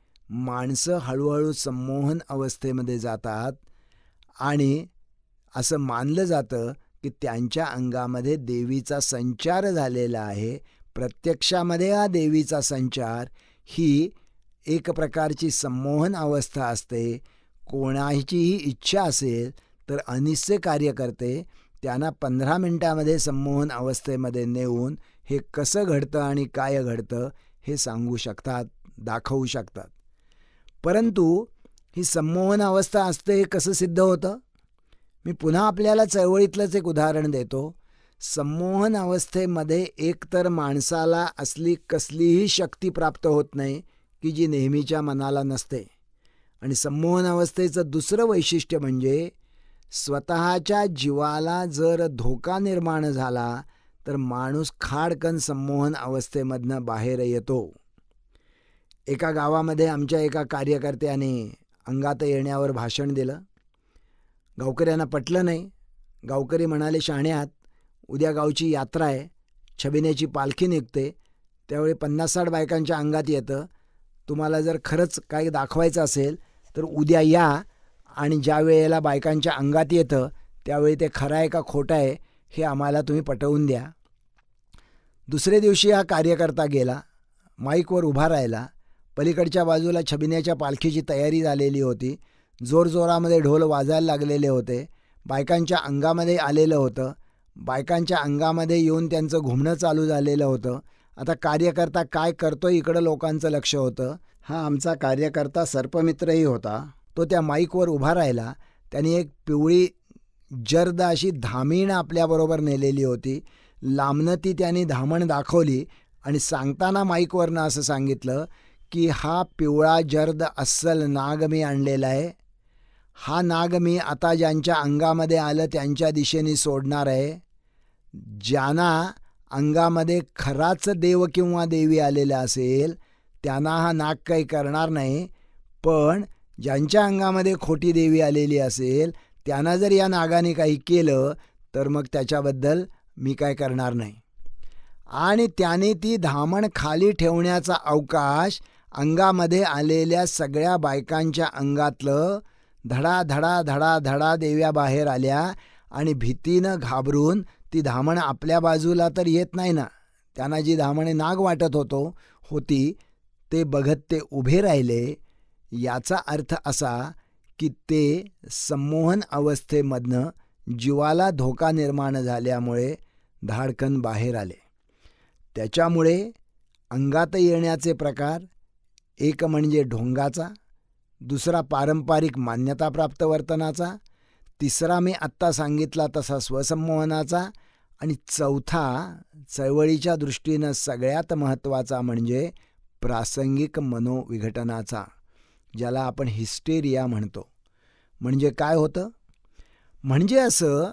माणसं हळूहळू संमोहन अवस्थेमध्ये जातात आणि असं मानलं जातं की त्यांच्या अंगामध्ये देवीचा संचार झालेला आहे प्रत्यक्षामध्ये हा देवीचा संचार ही एक प्रकारची संमोहन अवस्था असते कोणाचीही इच्छा असेल तर अनिश्चय कार्य करते त्यांना पंधरा मिनटामध्ये संमोहन अवस्थेमध्ये नेऊन हे कसं घडतं आणि काय घडतं हे सांगू शकतात दाखवू शकतात परंतु ही संमोहन अवस्था असते हे कसं सिद्ध होतं मी पुन्हा आपल्याला चळवळीतलंच एक उदाहरण देतो संमोहन अवस्थेमध्ये एकतर माणसाला असली कसलीही शक्ती प्राप्त होत नाही की जी नेहमीच्या मनाला नसते आणि संमोहन अवस्थेचं दुसरं वैशिष्ट्य म्हणजे स्वतःच्या जीवाला जर धोका निर्माण झाला तर माणूस खाडकन संमोहन अवस्थेमधनं बाहेर येतो एका गावामध्ये आमच्या एका कार्यकर्त्याने अंगात येण्यावर भाषण दिलं गावकऱ्यांना पटलं नाही गावकरी म्हणाले शाण्यात उद्या गावची यात्रा आहे छबिनेची पालखी निघते त्यावेळी पन्नास साठ बायकांच्या अंगात येतं तुम्हाला जर खरंच काही दाखवायचं असेल तर उद्या या आणि ज्या वेळेला बायकांच्या अंगात येतं त्यावेळी ते खरं आहे का खोटं आहे हे आम्हाला तुम्ही पटवून द्या दुसऱ्या दिवशी हा कार्यकर्ता गेला माईकवर उभा राहिला पलीकडच्या बाजूला छबिन्याच्या पालखीची तयारी झालेली होती जोरजोरामध्ये ढोल वाजायला लागलेले होते बायकांच्या अंगामध्ये आलेलं होतं बायकांच्या अंगामध्ये येऊन त्यांचं घुमणं चालू झालेलं होतं आता कार्यकर्ता काय करतो इकडं लोकांचं लक्ष होतं हा आमचा कार्यकर्ता सर्पमित्रही होता तो त्या माईकवर उभा राहिला त्यांनी एक पिवळी जर्द अशी धामीण आपल्याबरोबर नेलेली होती लांबनं ती त्यांनी धामण दाखवली आणि सांगताना माईकवरनं असं सांगितलं की हा पिवळा जर्द अस्सल नाग मी आणलेला आहे हा नाग मी आता ज्यांच्या अंगामध्ये आलं त्यांच्या दिशेने सोडणार आहे ज्यांना अंगामध्ये खराच देव किंवा देवी आलेला असेल त्यांना हा नाग काही करणार नाही पण ज्यांच्या अंगामध्ये खोटी देवी आलेली असेल त्यांना जर या नागाने काही केलं तर मग त्याच्याबद्दल मी काय करणार नाही आणि त्याने ती धामण खाली ठेवण्याचा अवकाश अंगामध्ये आलेल्या सगळ्या बायकांच्या अंगातलं धडा धडा धडा धडा देव्या बाहेर आल्या आणि भीतीनं घाबरून ती धामण आपल्या बाजूला तर येत नाही ना त्यांना जी धामणे नाग वाटत होतो होती ते बघत ते उभे राहिले याचा अर्थ असा की ते संमोहन अवस्थेमधनं जीवाला धोका निर्माण झाल्यामुळे धाडकन बाहेर आले त्याच्यामुळे अंगात येण्याचे प्रकार एक म्हणजे ढोंगाचा दुसरा पारंपरिक मान्यताप्राप्त वर्तनाचा तिसरा मी आत्ता सांगितला तसा स्वसंमोहनाचा आणि चौथा चळवळीच्या दृष्टीनं सगळ्यात महत्त्वाचा म्हणजे प्रासंगिक मनोविघटनाचा ज्याला आपण हिस्टेरिया म्हणतो म्हणजे काय होतं म्हणजे असं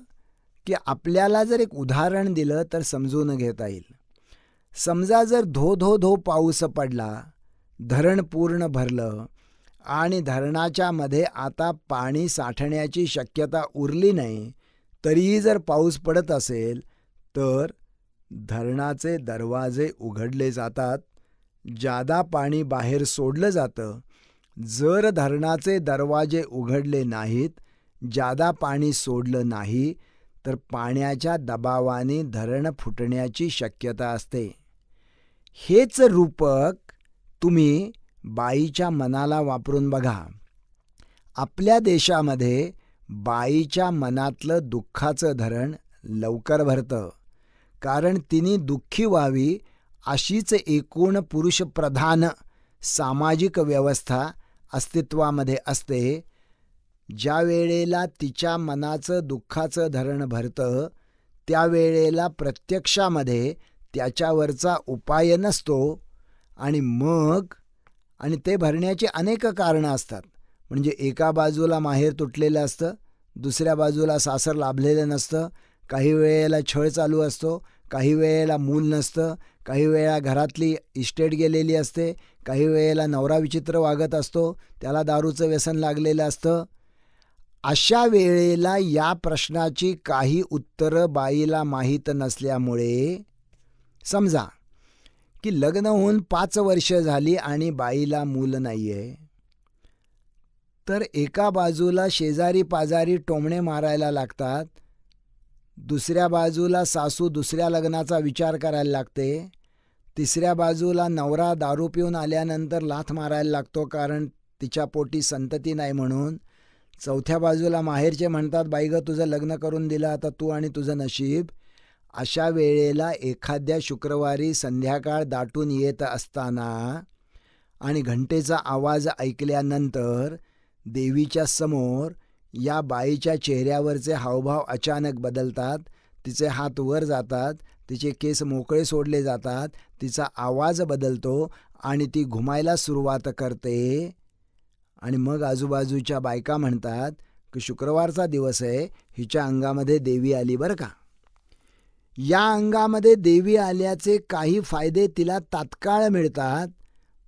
की आपल्याला जर एक उदाहरण दिलं तर समजून घेता येईल समजा जर धो धो धो पाऊस पडला धरण पूर्ण भरलं आणि धरणाच्या मध्ये आता पाणी साठण्याची शक्यता उरली नाही तरीही जर पाऊस पडत असेल तर धरणाचे दरवाजे उघडले जातात जादा पाणी बाहेर सोडलं जातं जर धरणाचे दरवाजे उघडले नाहीत जादा पाणी सोडलं नाही तर पाण्याच्या दबावाने धरण फुटण्याची शक्यता असते हेच रूपक तुम्ही बाईच्या मनाला वापरून बघा आपल्या देशामध्ये बाईच्या मनातलं दुःखाचं धरण लवकर भरतं कारण तिने दुःखी व्हावी अशीच एकूण पुरुषप्रधान सामाजिक व्यवस्था अस्तित्वामध्ये असते ज्या वेळेला तिच्या मनाचं दुःखाचं धरण भरतं त्यावेळेला प्रत्यक्षामध्ये त्याच्यावरचा उपाय नसतो आणि मग आणि ते भरण्याची अनेक कारणं असतात म्हणजे एका बाजूला माहेर तुटलेलं असतं दुसऱ्या बाजूला सासर लाभलेलं नसतं काही वेळेला छळ चालू असतो काही वेळेला मूल नसतं काही वेळा घरातली इस्टेट गेलेली असते काही वेळेला नवरा विचित्र वागत असतो त्याला दारूचं व्यसन लागलेलं असतं अशा वेळेला या प्रश्नाची काही उत्तरं बाईला माहीत नसल्यामुळे समजा की लग्न होऊन पाच वर्ष झाली आणि बाईला मूल नाही आहे तर एका बाजूला शेजारी पाजारी टोमणे मारायला लागतात दुसऱ्या बाजूला सासू दुसऱ्या लग्नाचा विचार करायला लागते तिसऱ्या बाजूला नवरा दारू पिऊन आल्यानंतर लाथ मारायला लागतो कारण तिच्या पोटी संतती नाही म्हणून चौथ्या बाजूला माहेरचे म्हणतात बाईगं तुझं लग्न करून दिलं आता तू आणि तुझं नशीब अशा वेळेला एखाद्या शुक्रवारी संध्याकाळ दाटून येत असताना आणि घंटेचा आवाज ऐकल्यानंतर देवीच्या समोर या बाईच्या चेहऱ्यावरचे हावभाव अचानक बदलतात तिचे हात वर जातात तिचे केस मोकळे सोडले जातात तिचा आवाज बदलतो आणि ती घुमायला सुरुवात करते आणि मग आजूबाजूच्या बायका म्हणतात की शुक्रवारचा दिवस आहे हिच्या अंगामध्ये देवी आली बरं का या अंगामध्ये देवी आल्याचे काही फायदे तिला तात्काळ मिळतात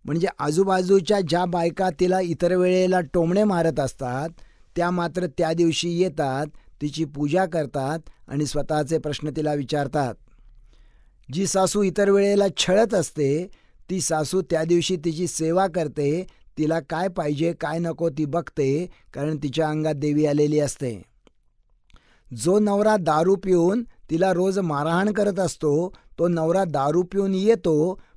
म्हणजे आजूबाजूच्या ज्या बायका तिला इतर वेळेला टोमणे मारत असतात त्या मात्र त्या दिवशी येतात तिची पूजा करतात आणि स्वतःचे प्रश्न तिला विचारतात जी सासू इतर वेळेला छळत असते ती सासू त्या दिवशी तिची सेवा करते तिला काय पाहिजे काय नको ती बघते कारण तिच्या अंगात देवी आलेली असते जो नवरा दारू पिऊन तिला रोज मारहाण करत असतो तो नवरा दारू पिऊन येतो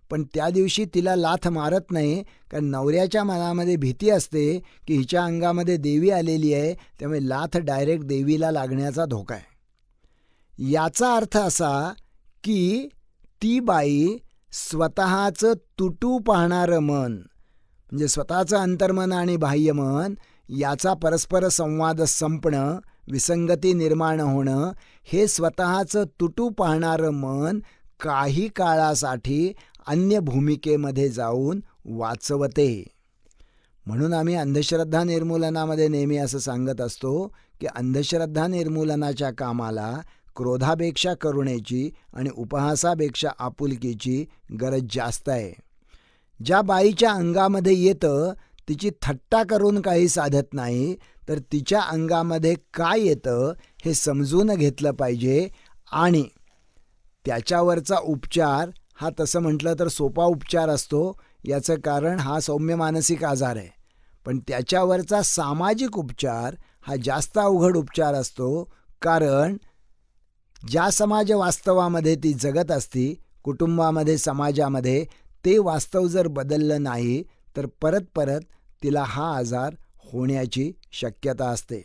पण त्या दिवशी तिला लाथ मारत नाही कारण नवऱ्याच्या मनामध्ये भीती असते की हिच्या अंगामध्ये देवी आलेली आहे त्यामुळे लाथ डायरेक्ट देवीला लागण्याचा धोका आहे याचा अर्थ असा की ती बाई स्वतःचं तुटू पाहणारं मन म्हणजे स्वतःचं अंतर्मन आणि बाह्यमन याचा परस्पर संवाद संपणं विसंगती निर्माण होणं हे स्वतःचं तुटू पाहणारं मन काही काळासाठी अन्य भूमिकेमध्ये जाऊन वाचवते म्हणून आम्ही अंधश्रद्धा निर्मूलनामध्ये नेहमी असं सांगत असतो की अंधश्रद्धा निर्मूलनाच्या कामाला क्रोधापेक्षा करुणेची आणि उपहासापेक्षा आपुलकीची गरज जास्त आहे ज्या बाईच्या अंगामध्ये येतं तिची थट्टा करून काही साधत नाही तर तिच्या अंगामध्ये काय येतं हे समजून घेतलं पाहिजे आणि त्याच्यावरचा उपचार हा तसं म्हटलं तर सोपा उपचार असतो याचं कारण हा सौम्य मानसिक आजार आहे पण त्याच्यावरचा सामाजिक उपचार हा जास्त अवघड उपचार असतो कारण ज्या समाज वास्तवामध्ये ती जगत असती कुटुंबामध्ये समाजामध्ये ते वास्तव जर बदललं नाही तर परत परत तिला हा आजार होण्याची शक्यता असते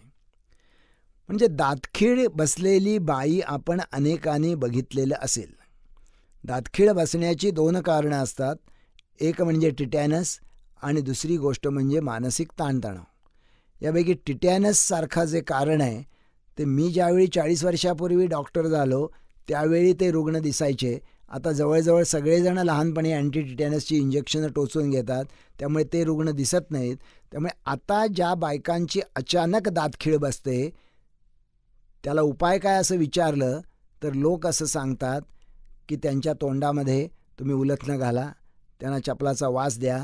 म्हणजे दातखीळ बसलेली बाई आपण अनेकांनी बघितलेलं असेल दातखीळ बसण्याची दोन कारणं असतात एक म्हणजे टिटॅनस आणि दुसरी गोष्ट म्हणजे मानसिक ताणतणाव यापैकी टिटॅनससारखा जे कारण आहे ते मी ज्यावेळी चाळीस वर्षापूर्वी डॉक्टर झालो त्यावेळी ते रुग्ण दिसायचे आता जवळजवळ सगळेजण लहानपणी अँटी टिटॅनसची इंजेक्शनं टोचून घेतात त्यामुळे ते रुग्ण दिसत नाहीत त्यामुळे आता ज्या बायकांची अचानक दातखीळ बसते त्याला उपाय काय असं विचारलं तर लोक असं सांगतात की त्यांच्या तोंडामध्ये तुम्ही उलथनं घाला त्यांना चपलाचा वास द्या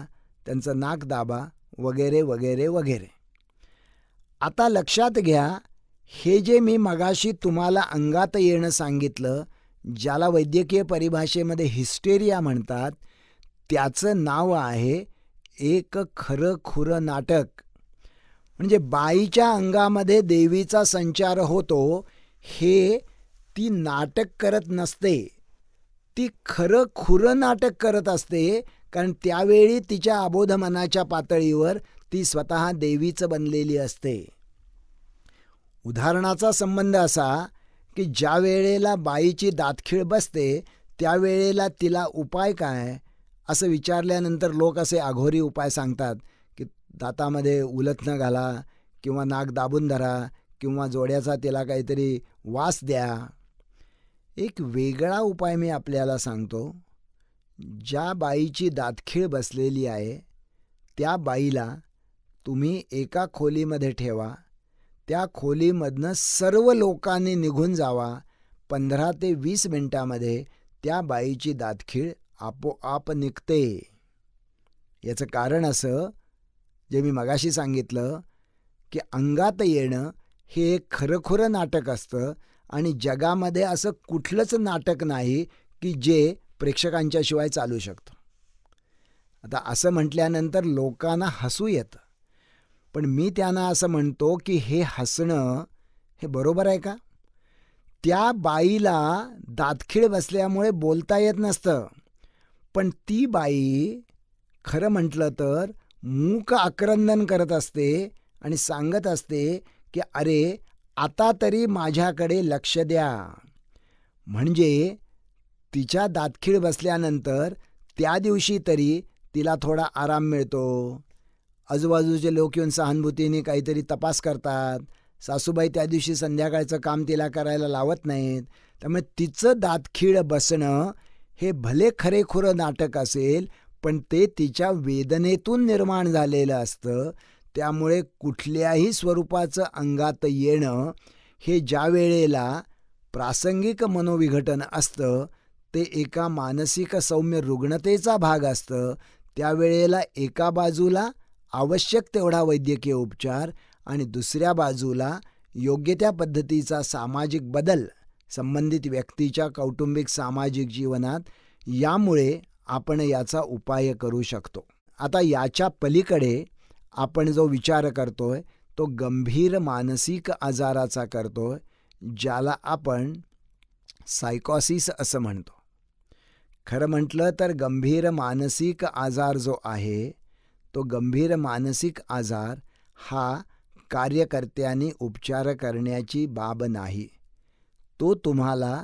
त्यांचं नाक दाबा वगैरे वगैरे वगैरे आता लक्षात घ्या हे जे मी मगाशी तुम्हाला अंगात येणं सांगितलं ज्याला वैद्यकीय परिभाषेमध्ये हिस्टेरिया म्हणतात त्याचं नाव आहे एक खरं खुरं नाटक म्हणजे बाईच्या अंगामध्ये देवीचा संचार होतो हे ती नाटक करत नसते ती खरं खुरं नाटक करत असते कारण त्यावेळी तिच्या अबोध मनाच्या पातळीवर ती स्वतः देवीचं बनलेली असते उदाहरणाचा संबंध असा की ज्या वेळेला बाईची दातखीळ बसते त्यावेळेला तिला उपाय काय असं विचारल्यानंतर लोक असे आघोरी उपाय सांगतात की दातामध्ये न घाला किंवा नाक दाबून धरा किंवा जोड्याचा तिला काहीतरी वास द्या एक वेगळा उपाय मी आपल्याला सांगतो ज्या बाईची दातखीळ बसलेली आहे त्या बाईला तुम्ही एका खोलीमध्ये ठेवा त्या खोलीमधनं सर्व लोकांनी निघून जावा पंधरा ते वीस मिनिटामध्ये त्या बाईची दातखीळ आपोआप निघते याचं कारण असं जे मी मगाशी सांगितलं की अंगात येणं हे एक खरंखुरं नाटक असतं आणि जगामध्ये असं कुठलंच नाटक नाही की जे प्रेक्षकांच्याशिवाय चालू शकतं आता असं म्हटल्यानंतर लोकांना हसू येतं पण मी त्यांना असं म्हणतो की हे हसणं हे बरोबर आहे का त्या बाईला दातखिळ बसल्यामुळे बोलता येत नसतं पण ती बाई खरं म्हटलं तर मूक आक्रंदन करत असते आणि सांगत असते की अरे आता तरी माझ्याकडे लक्ष द्या म्हणजे तिच्या दातखिळ बसल्यानंतर त्या दिवशी तरी तिला थोडा आराम मिळतो आजूबाजूचे लोक येऊन सहानुभूतीने काहीतरी तपास करतात सासूबाई त्या दिवशी संध्याकाळचं काम तिला करायला लावत नाहीत त्यामुळे तिचं दातखीळ बसणं हे भले खरेखुरं नाटक असेल पण ते तिच्या वेदनेतून निर्माण झालेलं असतं त्यामुळे कुठल्याही स्वरूपाचं अंगात येणं हे ज्या वेळेला प्रासंगिक मनोविघटन असतं ते एका मानसिक सौम्य रुग्णतेचा भाग असतं त्यावेळेला एका बाजूला आवश्यक तेवढा वैद्यकीय उपचार आणि दुसऱ्या बाजूला योग्य त्या पद्धतीचा सामाजिक बदल संबंधित व्यक्तीच्या कौटुंबिक सामाजिक जीवनात यामुळे आपण याचा उपाय करू शकतो आता याच्या पलीकडे आपण जो विचार करतोय तो गंभीर मानसिक आजाराचा करतोय ज्याला आपण सायकॉसिस असं म्हणतो खरं म्हटलं तर गंभीर मानसिक आजार जो आहे तो गंभीर मानसिक आजार हा कार्यकर्त्यांनी उपचार करण्याची बाब नाही तो तुम्हाला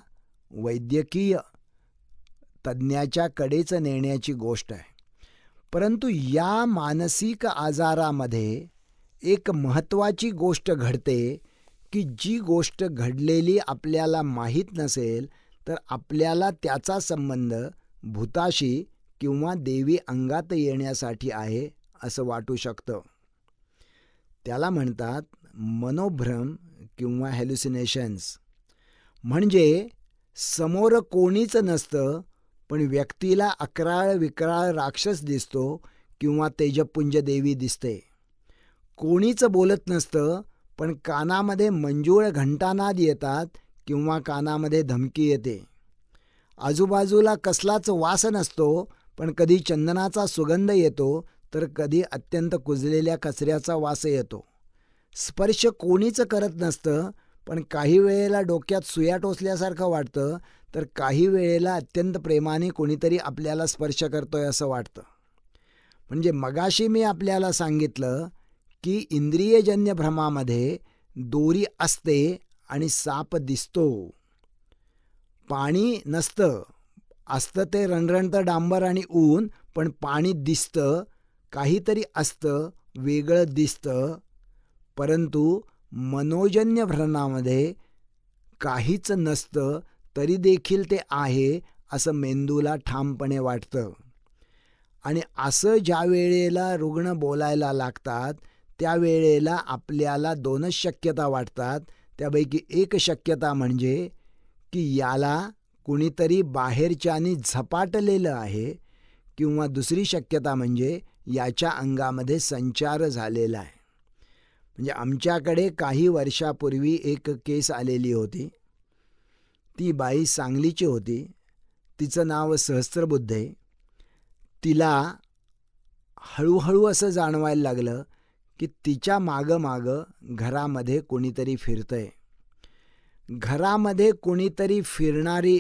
वैद्यकीय तज्ज्ञाच्याकडेच नेण्याची गोष्ट आहे परंतु या मानसिक आजारामध्ये एक महत्त्वाची गोष्ट घडते की जी गोष्ट घडलेली आपल्याला माहीत नसेल तर आपल्याला त्याचा संबंध भूताशी किंवा देवी अंगात येण्यासाठी आहे असं वाटू शकतं त्याला म्हणतात मनोभ्रम किंवा हॅल्युसिनेशन्स म्हणजे समोर कोणीच नसतं पण व्यक्तीला अकराळ विकराळ राक्षस दिसतो किंवा तेजपुंज देवी दिसते कोणीच बोलत नसतं पण कानामध्ये मंजूळ घंटानाद येतात किंवा कानामध्ये धमकी येते आजूबाजूला कसलाच वास नसतो पण कधी चंदनाचा सुगंध येतो तर कधी अत्यंत कुजलेल्या कचऱ्याचा वास येतो स्पर्श कोणीच करत नसतं पण काही वेळेला डोक्यात सुया टोचल्यासारखं वाटतं तर काही वेळेला अत्यंत प्रेमाने कोणीतरी आपल्याला स्पर्श करतोय असं वाटतं म्हणजे मगाशी मी आपल्याला सांगितलं की इंद्रियजन्य भ्रमामध्ये दोरी असते आणि साप दिसतो पाणी नसतं असतं ते रणरणतं डांबर आणि ऊन पण पाणी दिसतं काहीतरी असतं वेगळं दिसतं परंतु मनोजन्य भ्रणामध्ये काहीच नसतं तरी देखील ते आहे असं मेंदूला ठामपणे वाटतं आणि असं ज्या वेळेला रुग्ण बोलायला लागतात त्यावेळेला आपल्याला दोनच शक्यता वाटतात त्यापैकी एक शक्यता म्हणजे की याला कुणीतरी बाहेरच्यानी झपाटलेलं आहे किंवा दुसरी शक्यता म्हणजे याच्या अंगामध्ये संचार झालेला आहे म्हणजे आमच्याकडे काही वर्षापूर्वी एक केस आलेली होती ती बाई सांगलीची होती तिचं नाव सहस्त्रबुद्ध आहे तिला हळूहळू असं जाणवायला लागलं की तिच्या मागं मागं घरामध्ये कोणीतरी फिरतं आहे घरामध्ये कोणीतरी फिरणारी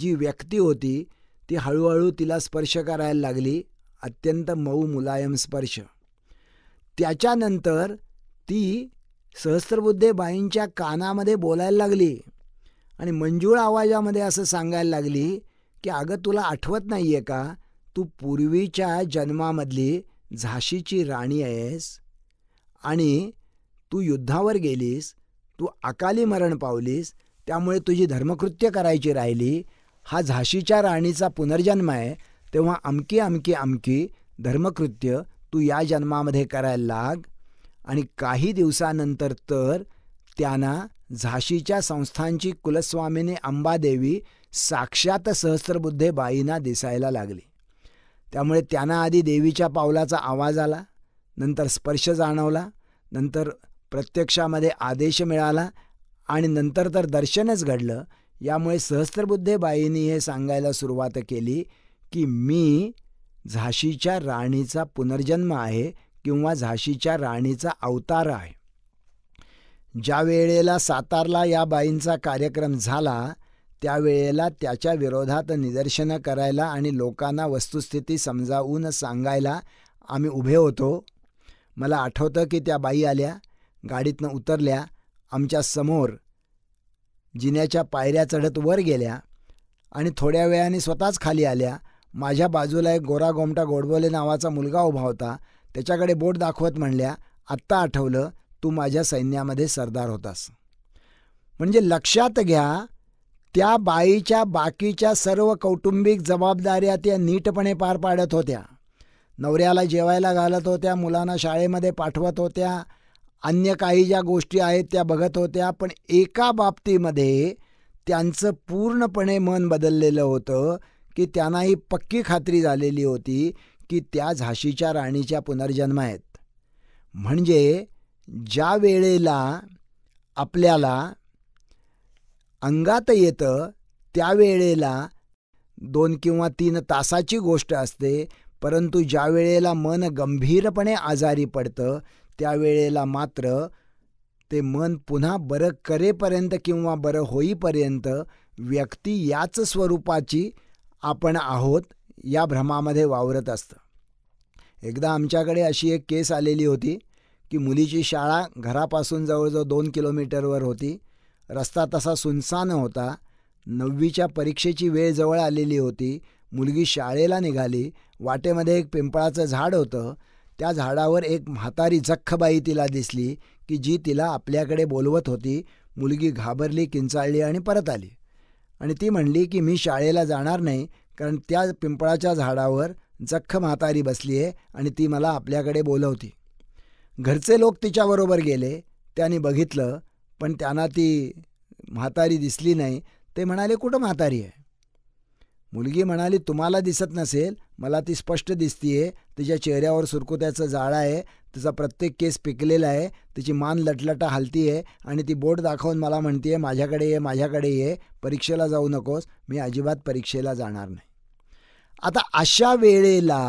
जी व्यक्ती होती ती हळूहळू तिला स्पर्श करायला लागली अत्यंत मऊ मुलायम स्पर्श त्याच्यानंतर ती सहस्त्रबुद्धे बाईंच्या कानामध्ये बोलायला लागली आणि मंजूळ आवाजामध्ये असं सांगायला लागली की अगं तुला आठवत नाही आहे का तू पूर्वीच्या जन्मामधली झाशीची राणी आहेस आणि तू युद्धावर गेलीस तू अकाली मरण पावलीस त्यामुळे तुझी धर्मकृत्य करायची राहिली हा झाशीच्या राणीचा पुनर्जन्म आहे तेव्हा अमकी अमकी अमकी धर्मकृत्य तू या जन्मामध्ये करायला लाग आणि काही दिवसानंतर तर त्यांना झाशीच्या संस्थांची कुलस्वामिनी अंबादेवी साक्षात सहस्रबुद्धे बाईंना दिसायला लागली त्यामुळे त्यांना आधी देवीच्या पावलाचा आवाज आला नंतर स्पर्श जाणवला नंतर प्रत्यक्षामध्ये आदेश मिळाला आणि नंतर तर दर्शनच घडलं यामुळे सहस्त्रबुद्धे बाईंनी हे सांगायला सुरुवात केली की मी झाशीच्या राणीचा पुनर्जन्म आहे किंवा झाशीच्या राणीचा अवतार आहे ज्या वेळेला सातारला या बाईंचा कार्यक्रम झाला त्यावेळेला त्याच्या विरोधात निदर्शनं करायला आणि लोकांना वस्तुस्थिती समजावून सांगायला आम्ही उभे होतो मला आठवतं की त्या बाई आल्या गाडीतनं उतरल्या आमच्या समोर जिन्याच्या पायऱ्या चढत वर गेल्या आणि थोड्या वेळाने स्वतःच खाली आल्या माझ्या बाजूला एक गोरा गोमटा गोडबोले नावाचा मुलगा उभा होता त्याच्याकडे बोट दाखवत म्हणल्या आत्ता आठवलं तू माझ्या सैन्यामध्ये सरदार होतास म्हणजे लक्षात घ्या त्या बाईच्या बाकीच्या सर्व कौटुंबिक जबाबदाऱ्या त्या नीटपणे पार पाडत होत्या नवऱ्याला जेवायला घालत होत्या मुलांना शाळेमध्ये पाठवत होत्या अन्य काही ज्या गोष्टी आहेत त्या बघत होत्या पण एका बाबतीमध्ये त्यांचं पूर्णपणे मन बदललेलं होतं की त्यांना ही पक्की खात्री झालेली होती की त्या झाशीच्या राणीच्या पुनर्जन्म आहेत म्हणजे ज्या वेळेला आपल्याला अंगात येतं त्यावेळेला दोन किंवा तीन तासाची गोष्ट असते परंतु ज्या वेळेला मन गंभीरपणे आजारी पडतं त्यावेळेला मात्र ते मन पुन्हा बरं करेपर्यंत किंवा बरं होईपर्यंत व्यक्ती याच स्वरूपाची आपण आहोत या भ्रमामध्ये वावरत असतं एकदा आमच्याकडे अशी एक केस आलेली होती की मुलीची शाळा घरापासून जवळजवळ दोन किलोमीटरवर होती रस्ता तसा सुनसान होता नववीच्या परीक्षेची वेळ जवळ आलेली होती मुलगी शाळेला निघाली वाटेमध्ये एक पिंपळाचं झाड होतं त्या झाडावर एक म्हातारी जख्खबाई तिला दिसली की जी तिला आपल्याकडे बोलवत होती मुलगी घाबरली किंचाळली आणि परत आली आणि ती म्हणली की मी शाळेला जाणार नाही कारण त्या पिंपळाच्या झाडावर जख्ख म्हातारी बसली आहे आणि ती मला आपल्याकडे बोलवती घरचे लोक तिच्याबरोबर गेले त्यांनी बघितलं पण त्यांना ती म्हातारी दिसली नाही ते म्हणाले कुठं म्हातारी आहे मुलगी म्हणाली तुम्हाला दिसत नसेल मला ती स्पष्ट दिसतीये तिच्या चेहऱ्यावर सुरकुत्याचं जाळं आहे तिचा प्रत्येक केस पिकलेला आहे तिची मान लटलटा हलती आहे आणि ती बोट दाखवून मला म्हणतीये माझ्याकडे ये माझ्याकडे ये परीक्षेला जाऊ नकोस मी अजिबात परीक्षेला जाणार नाही आता अशा वेळेला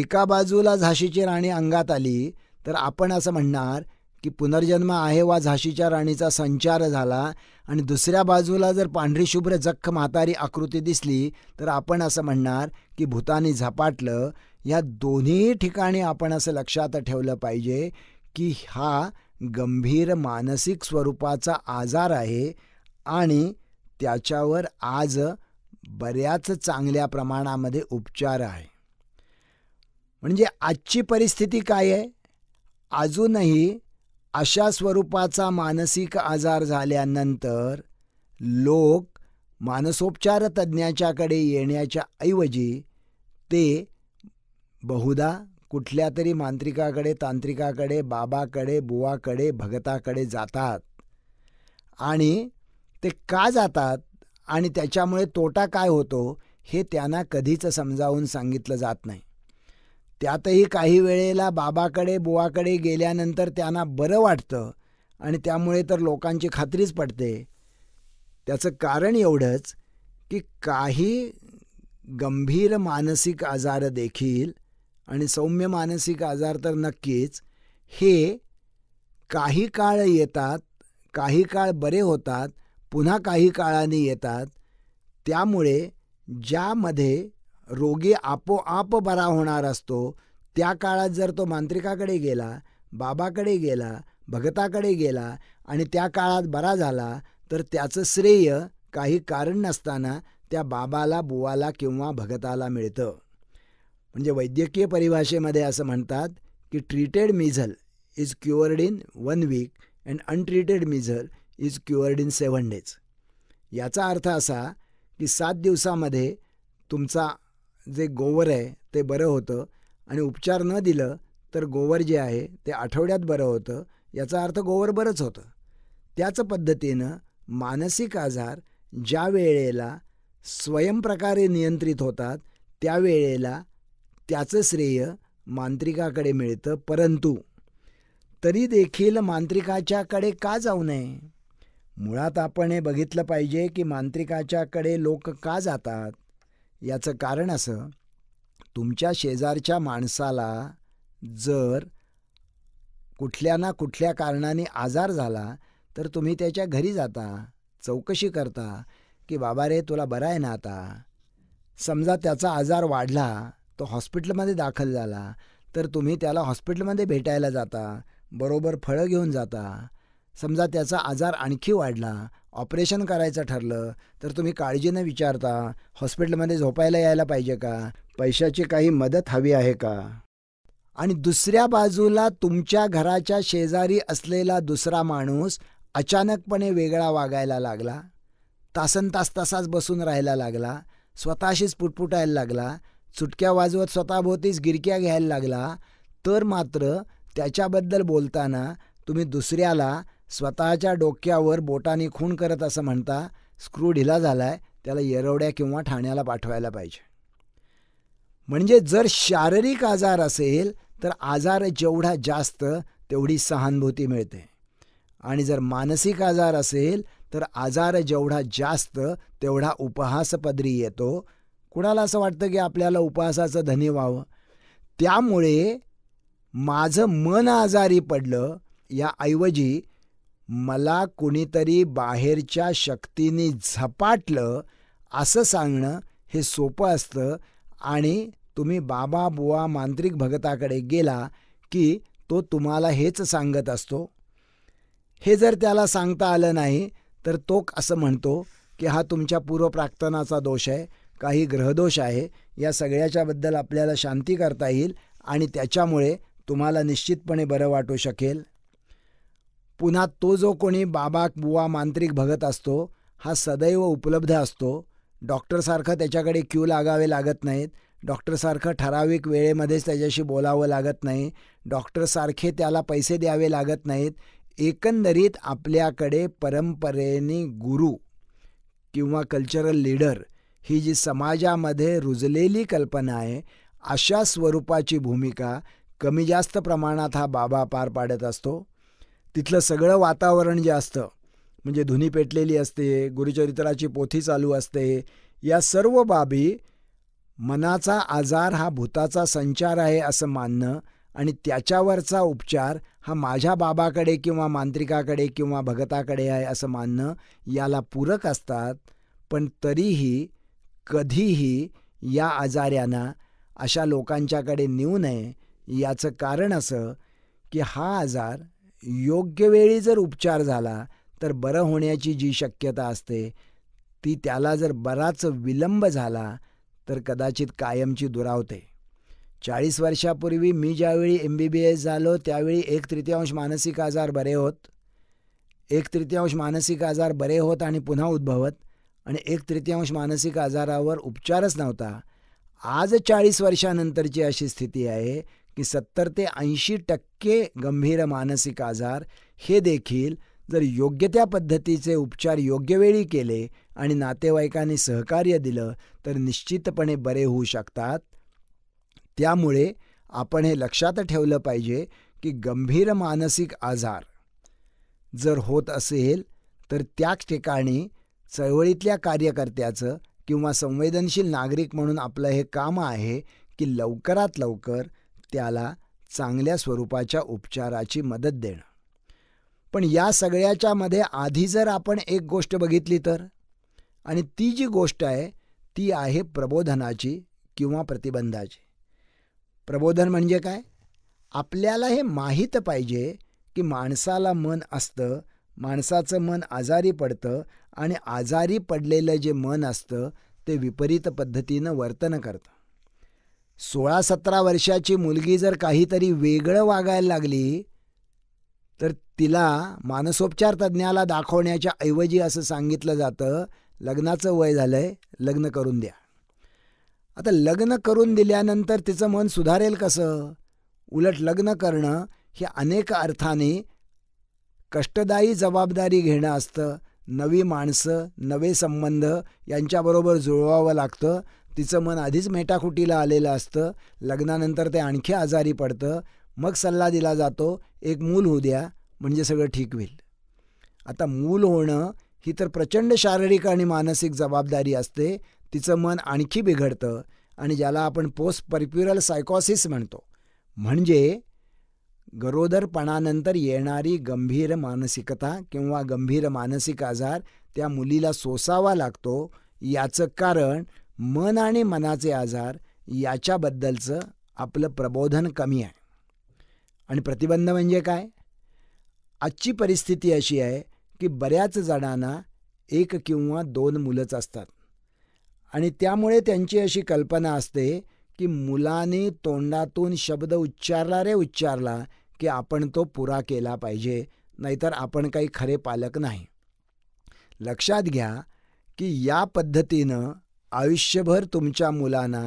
एका बाजूला झाशीची राणी अंगात आली तर आपण असं म्हणणार की पुनर्जन्म आहे वा झाशीच्या राणीचा संचार झाला आणि दुसऱ्या बाजूला जर पांढरी शुभ्र जख्ख म्हातारी आकृती दिसली तर आपण असं म्हणणार की भूतानी झपाटलं या दोन्ही ठिकाणी आपण असं लक्षात ठेवलं पाहिजे की हा गंभीर मानसिक स्वरूपाचा आजार आहे आणि त्याच्यावर आज बऱ्याच चांगल्या प्रमाणामध्ये उपचार आहे म्हणजे आजची परिस्थिती काय आहे अजूनही अशा स्वरूपाचा मानसिक आजार झाल्यानंतर लोक मानसोपचार तज्ज्ञाच्याकडे येण्याच्या ऐवजी ते बहुधा कुठल्या तरी मांत्रिकाकडे तांत्रिकाकडे बाबाकडे बुवाकडे भगताकडे जातात आणि ते का जातात आणि त्याच्यामुळे तोटा काय होतो हे त्यांना कधीच समजावून सांगितलं जात नाही त्यातही काही वेळेला बाबाकडे बुवाकडे गेल्यानंतर त्यांना बरं वाटतं आणि त्यामुळे तर लोकांची खात्रीच पडते त्याचं कारण एवढंच की काही गंभीर मानसिक आजार देखील आणि सौम्य मानसिक आजार तर नक्कीच हे काही काळ येतात काही काळ बरे होतात पुन्हा काही काळाने येतात त्यामुळे ज्यामध्ये रोगी आपोआप बरा होणार असतो त्या काळात जर तो मांत्रिकाकडे गेला बाबाकडे गेला भगताकडे गेला आणि त्या काळात बरा झाला तर त्याचं श्रेय काही कारण नसताना त्या बाबाला बुवाला किंवा भगताला मिळतं म्हणजे वैद्यकीय परिभाषेमध्ये असं म्हणतात की treated measles is cured in one week and untreated measles is cured in seven days याचा अर्थ असा की सात दिवसामध्ये तुमचा जे गोवर आहे ते बरं होतं आणि उपचार न दिलं तर गोवर जे आहे ते आठवड्यात बरं होतं याचा अर्थ गोवर बरंच होतं त्याच पद्धतीनं मानसिक आजार ज्या वेळेला स्वयंप्रकारे नियंत्रित होतात त्यावेळेला त्याचं श्रेय मांत्रिकाकडे मिळतं परंतु तरी देखील मांत्रिकाच्याकडे का जाऊ नये मुळात आपण हे बघितलं पाहिजे की मांत्रिकाच्याकडे लोक का जातात याचं कारण असं तुमच्या शेजारच्या माणसाला जर कुठल्या ना कुठल्या कारणाने आजार झाला तर तुम्ही त्याच्या घरी जाता चौकशी करता की बाबा रे तुला बरा आहे ना आता समजा त्याचा आजार वाढला तो हॉस्पिटलमध्ये दाखल झाला तर तुम्ही त्याला हॉस्पिटलमध्ये भेटायला जाता बरोबर फळं घेऊन जाता समजा त्याचा आजार आणखी वाढला ऑपरेशन करायचं ठरलं तर तुम्ही काळजी विचारता हॉस्पिटलमध्ये झोपायला यायला पाहिजे का पैशाची काही मदत हवी आहे का आणि दुसऱ्या बाजूला तुमच्या घराच्या शेजारी असलेला दुसरा माणूस अचानकपणे वेगळा वागायला लागला तासन तास तासाच बसून राहायला लागला स्वतःशीच पुटपुटायला लागला चुटक्या वाजवत स्वतःभोवतीच गिरक्या घ्यायला लागला तर मात्र त्याच्याबद्दल बोलताना तुम्ही दुसऱ्याला स्वतःच्या डोक्यावर बोटाने खूण करत असं म्हणता स्क्रू ढिला झालाय त्याला येरवड्या किंवा ठाण्याला पाठवायला पाहिजे म्हणजे जर शारीरिक आजार असेल तर आजार जेवढा जास्त तेवढी सहानुभूती मिळते आणि जर मानसिक आजार असेल तर आजार जेवढा जास्त तेवढा उपहासपदरी येतो कुणाला असं वाटतं की आपल्याला उपहासाचं धनी व्हावं त्यामुळे माझं मन आजारी पडलं याऐवजी मला कुणीतरी बाहेरच्या शक्तीने झपाटलं असं सांगणं हे सोपं असतं आणि तुम्ही बाबा बुवा मांत्रिक भगताकडे गेला की तो तुम्हाला हेच सांगत असतो हे जर त्याला सांगता आलं नाही तर तो असं म्हणतो की हा तुमच्या पूर्वप्राक्तनाचा दोष आहे काही ग्रहदोष आहे या सगळ्याच्याबद्दल आपल्याला शांती करता येईल आणि त्याच्यामुळे तुम्हाला निश्चितपणे बरं वाटू शकेल पुन्हा तो जो कोणी बाबा बुवा मांत्रिक भगत असतो हा सदैव उपलब्ध असतो डॉक्टरसारखं त्याच्याकडे क्यू लागावे लागत नाहीत डॉक्टरसारखं ठराविक वेळेमध्येच त्याच्याशी बोलावं लागत नाही डॉक्टरसारखे त्याला पैसे द्यावे लागत नाहीत एकंदरीत आपल्याकडे परंपरेने गुरु किंवा कल्चरल लीडर ही जी समाजामध्ये रुजलेली कल्पना आहे अशा स्वरूपाची भूमिका कमी जास्त प्रमाणात हा बाबा पार पाडत असतो तिथलं सगळं वातावरण जे असतं म्हणजे धुनी पेटलेली असते गुरुचरित्राची पोथी चालू असते या सर्व बाबी मनाचा आजार हा भूताचा संचार आहे असं मानणं आणि त्याच्यावरचा उपचार हा माझ्या बाबाकडे किंवा मांत्रिकाकडे किंवा भगताकडे आहे असं मानणं याला पूरक असतात पण तरीही कधीही या आजाऱ्यांना अशा लोकांच्याकडे नेऊ नये याचं कारण असं की हा आजार योग्य वेळी जर उपचार झाला तर बरं होण्याची जी शक्यता असते ती त्याला जर बराच विलंब झाला तर कदाचित कायमची दुरावते चाळीस वर्षापूर्वी मी ज्यावेळी एम बी बी एस झालो त्यावेळी एक तृतीयांश मानसिक आजार बरे होत एक तृतीयांश मानसिक आजार बरे होत आणि पुन्हा उद्भवत आणि एक तृतीयांश मानसिक आजारावर उपचारच नव्हता आज चाळीस वर्षानंतरची अशी स्थिती आहे की सत्तर ते ऐंशी टक्के गंभीर मानसिक आजार हे देखील जर योग्य त्या पद्धतीचे उपचार योग्य वेळी केले आणि नातेवाईकांनी सहकार्य दिलं तर निश्चितपणे बरे होऊ शकतात त्यामुळे आपण हे लक्षात ठेवलं पाहिजे की गंभीर मानसिक आजार जर होत असेल तर त्याच ठिकाणी चळवळीतल्या कार्यकर्त्याचं किंवा संवेदनशील नागरिक म्हणून आपलं हे काम आहे की लवकरात लवकर त्याला चांगल्या स्वरूपाच्या उपचाराची मदत देणं पण या सगळ्याच्या मध्ये आधी जर आपण एक गोष्ट बघितली तर आणि ती जी गोष्ट आहे ती आहे प्रबोधनाची किंवा प्रतिबंधाची प्रबोधन म्हणजे काय आपल्याला हे माहीत पाहिजे की माणसाला मन असतं माणसाचं मन आजारी पडतं आणि आजारी पडलेलं जे मन असतं ते विपरीत पद्धतीनं वर्तन करतं सोळा सतरा वर्षाची मुलगी जर काहीतरी वेगळं वागायला लागली तर तिला मानसोपचार तज्ज्ञाला दाखवण्याच्या ऐवजी असं सांगितलं जातं लग्नाचं वय झालंय लग्न करून द्या आता लग्न करून दिल्यानंतर तिचं मन सुधारेल कसं उलट लग्न करणं हे अनेक अर्थाने कष्टदायी जबाबदारी घेणं असतं नवी माणसं नवे संबंध यांच्याबरोबर जुळवावं लागतं तिचं मन आधीच मेटाकुटीला आलेलं असतं लग्नानंतर ते आणखी आजारी पडतं मग सल्ला दिला जातो एक मूल होऊ द्या म्हणजे सगळं ठीक होईल आता मूल होणं ही तर प्रचंड शारीरिक आणि मानसिक जबाबदारी असते तिचं मन आणखी बिघडतं आणि ज्याला आपण पोस्ट पर्प्युरल सायकॉसिस म्हणतो म्हणजे गरोदरपणानंतर येणारी गंभीर मानसिकता किंवा गंभीर मानसिक आजार त्या मुलीला सोसावा लागतो याचं कारण मन आणि मनाचे आजार याच्याबद्दलचं आपलं प्रबोधन कमी आहे आणि प्रतिबंध म्हणजे काय आजची परिस्थिती अशी आहे की बऱ्याच जणांना एक किंवा दोन मुलंच असतात आणि त्यामुळे त्यांची अशी कल्पना असते की मुलाने तोंडातून शब्द उच्चारला रे उच्चारला की आपण तो पुरा केला पाहिजे नाहीतर आपण काही खरे पालक नाही लक्षात घ्या की या पद्धतीनं आयुष्यभर तुमच्या मुलांना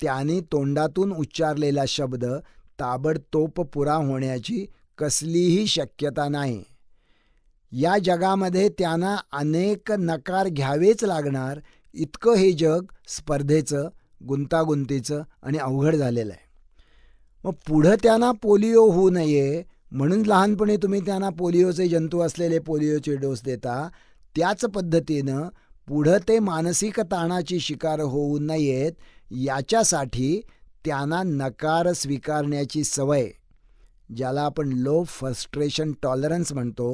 त्याने तोंडातून उच्चारलेला शब्द ताबडतोब पुरा होण्याची कसलीही शक्यता नाही या जगामध्ये त्यांना अनेक नकार घ्यावेच लागणार इतकं हे जग स्पर्धेचं गुंतागुंतीचं आणि अवघड झालेलं आहे मग पुढं त्यांना पोलिओ होऊ नये म्हणून लहानपणी तुम्ही त्यांना पोलिओचे जंतू असलेले पोलिओचे डोस देता त्याच पद्धतीनं पुढं ते मानसिक ताणाची शिकार होऊ नयेत याच्यासाठी त्यांना नकार स्वीकारण्याची सवय ज्याला आपण लो फ्रस्ट्रेशन टॉलरन्स म्हणतो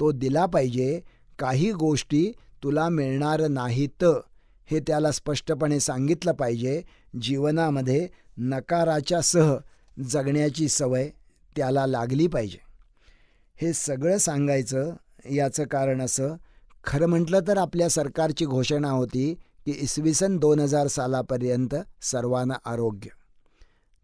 तो दिला पाहिजे काही गोष्टी तुला मिळणार नाहीत हे त्याला स्पष्टपणे सांगितलं पाहिजे जीवनामध्ये नकाराच्या सह जगण्याची सवय त्याला लागली पाहिजे हे सगळं सांगायचं याचं कारण असं खरं म्हटलं तर आपल्या सरकारची घोषणा होती की इसवी सन दोन हजार सालापर्यंत सर्वांना आरोग्य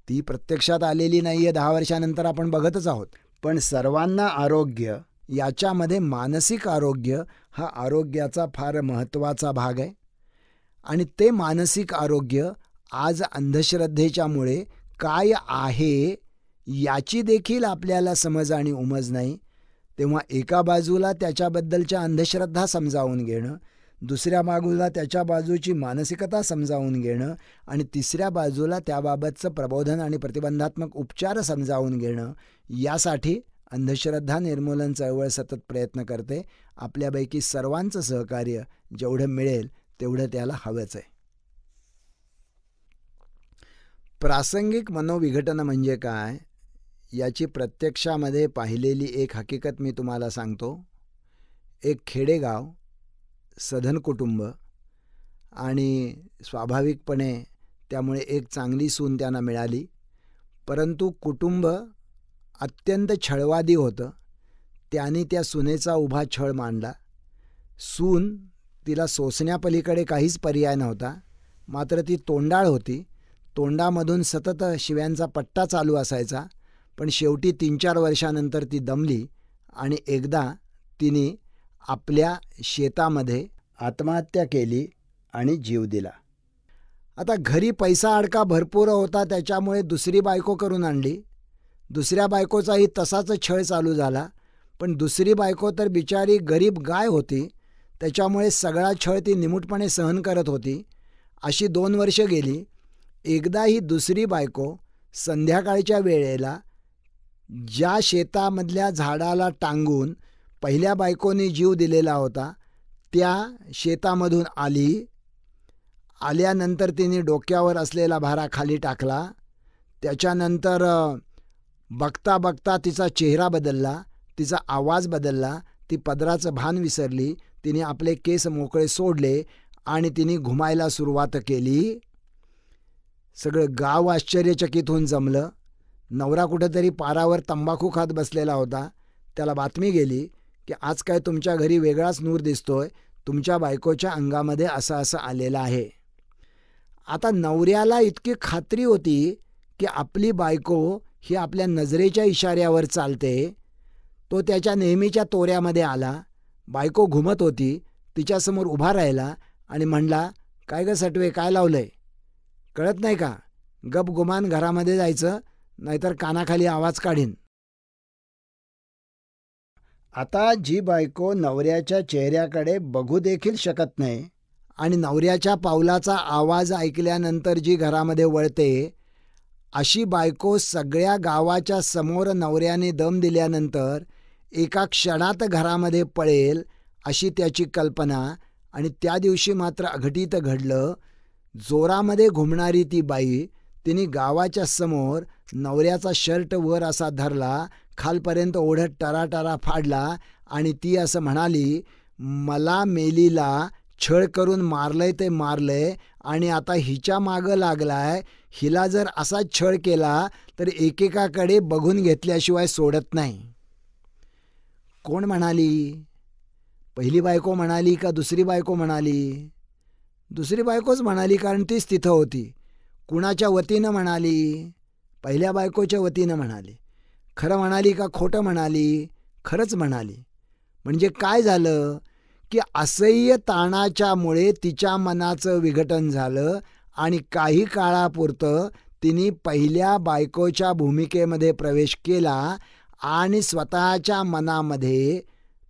ती प्रत्यक्षात आलेली नाही आहे दहा वर्षानंतर आपण बघतच आहोत पण सर्वांना आरोग्य याच्यामध्ये मानसिक आरोग्य हा आरोग्याचा फार महत्त्वाचा भाग आहे आणि ते मानसिक आरोग्य आज अंधश्रद्धेच्यामुळे काय आहे याची देखील आपल्याला समज आणि उमज नाही तेव्हा एका बाजूला त्याच्याबद्दलच्या अंधश्रद्धा समजावून घेणं दुसऱ्या बाजूला त्याच्या बाजूची मानसिकता समजावून घेणं आणि तिसऱ्या बाजूला त्याबाबतचं प्रबोधन आणि प्रतिबंधात्मक उपचार समजावून घेणं यासाठी अंधश्रद्धा निर्मूलन चळवळ सतत प्रयत्न करते आपल्यापैकी सर्वांचं सहकार्य जेवढं मिळेल तेवढं त्याला हवंच आहे प्रासंगिक मनोविघटन म्हणजे काय याची प्रत्यक्षामध्ये पाहिलेली एक हकीकत मी तुम्हाला सांगतो एक खेडेगाव सधन कुटुंब आणि स्वाभाविकपणे त्यामुळे एक चांगली सून त्यांना मिळाली परंतु कुटुंब अत्यंत छळवादी होतं त्यांनी त्या सुनेचा उभा छळ मांडला सून तिला सोसण्यापलीकडे काहीच पर्याय नव्हता मात्र ती तोंडाळ होती तोंडामधून सतत शिव्यांचा पट्टा चालू असायचा पण शेवटी तीन चार वर्षानंतर ती दमली आणि एकदा तिने आपल्या शेतामध्ये आत्महत्या केली आणि जीव दिला आता घरी पैसा अडका भरपूर होता त्याच्यामुळे दुसरी बायको करून आणली दुसऱ्या बायकोचाही तसाच छळ चालू झाला पण दुसरी बायको तर बिचारी गरीब गाय होती त्याच्यामुळे सगळा छळ ती निमूटपणे सहन करत होती अशी दोन वर्ष गेली एकदा ही दुसरी बायको संध्याकाळच्या वेळेला ज्या शेतामधल्या झाडाला टांगून पहिल्या बायकोने जीव दिलेला होता त्या शेतामधून आली आल्यानंतर तिने डोक्यावर असलेला भारा खाली टाकला त्याच्यानंतर बघता बघता तिचा चेहरा बदलला तिचा आवाज बदलला ती पदराचं भान विसरली तिने आपले केस मोकळे सोडले आणि तिने घुमायला सुरुवात केली सगळं गाव आश्चर्यचकित होऊन जमलं नवरा कुठेतरी पारावर तंबाखू खात बसलेला होता त्याला बातमी गेली की आज काय तुमच्या घरी वेगळाच नूर दिसतोय तुमच्या बायकोच्या अंगामध्ये असं असं आलेलं आहे आता नवऱ्याला इतकी खात्री होती की आपली बायको ही आपल्या नजरेच्या इशाऱ्यावर चालते तो त्याच्या नेहमीच्या तोऱ्यामध्ये आला बायको घुमत होती तिच्यासमोर उभा राहिला आणि म्हणला काय ग सटवे काय लावलंय कळत नाही का गप गुमान घरामध्ये जायचं नाहीतर कानाखाली आवाज काढीन आता जी बायको नवऱ्याच्या चेहऱ्याकडे बघू देखील शकत नाही आणि नवऱ्याच्या पावलाचा आवाज ऐकल्यानंतर जी घरामध्ये वळते अशी बायको सगळ्या गावाच्या समोर नवऱ्याने दम दिल्यानंतर एका क्षणात घरामध्ये पळेल अशी त्याची कल्पना आणि त्या दिवशी मात्र अघटित घडलं जोरामध्ये घुमणारी ती बाई तिने गावाच्या समोर नवऱ्याचा शर्ट वर असा धरला खालपर्यंत ओढत टराटरा फाडला आणि ती असं म्हणाली मला मेलीला छळ करून मारलंय ते मारलंय आणि आता हिच्या मागं लागलाय हिला जर असा छळ केला तर एकेकाकडे बघून घेतल्याशिवाय सोडत नाही कोण म्हणाली पहिली बायको म्हणाली का दुसरी बायको म्हणाली दुसरी बायकोच म्हणाली कारण तीच तिथं होती कुणाच्या वतीनं म्हणाली पहिल्या बायकोच्या वतीनं म्हणाले खरं म्हणाली का खोटं म्हणाली खरंच म्हणाली म्हणजे काय झालं की असह्य ताणाच्यामुळे तिच्या मनाचं विघटन झालं आणि काही काळापुरतं तिने पहिल्या बायकोच्या भूमिकेमध्ये प्रवेश केला आणि स्वतःच्या मनामध्ये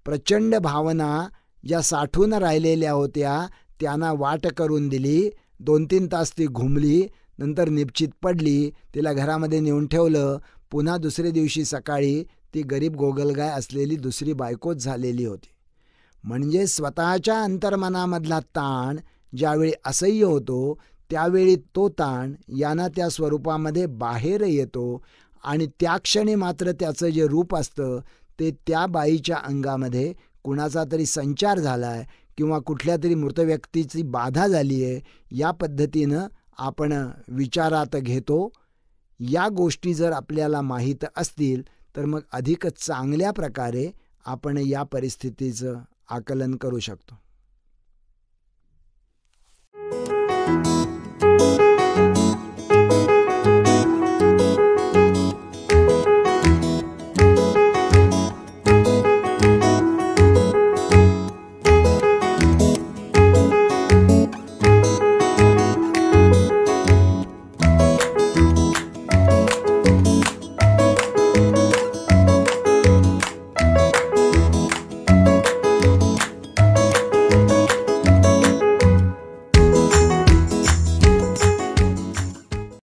प्रचंड भावना ज्या साठून राहिलेल्या होत्या त्यांना वाट करून दिली दोन तीन तास ती घुमली नंतर निपचित पडली तिला घरामध्ये नेऊन ठेवलं पुन्हा दुसऱ्या दिवशी सकाळी ती गरीब गोगलगाय असलेली दुसरी बायकोच झालेली होती म्हणजे स्वतःच्या अंतर्मनामधला ताण ज्यावेळी असह्य होतो त्यावेळी तो ताण यांना त्या स्वरूपामध्ये बाहेर येतो आणि त्या क्षणी मात्र त्याचं जे रूप असतं ते त्या बाईच्या अंगामध्ये कुणाचा तरी संचार झाला आहे किंवा कुठल्या तरी मृत व्यक्तीची बाधा झाली आहे या पद्धतीनं आपण विचारात घेतो या गोष्टी जर आपल्याला माहीत असतील तर मग अधिक चांगल्या प्रकारे आपण या परिस्थितीचं आकलन करू शकतो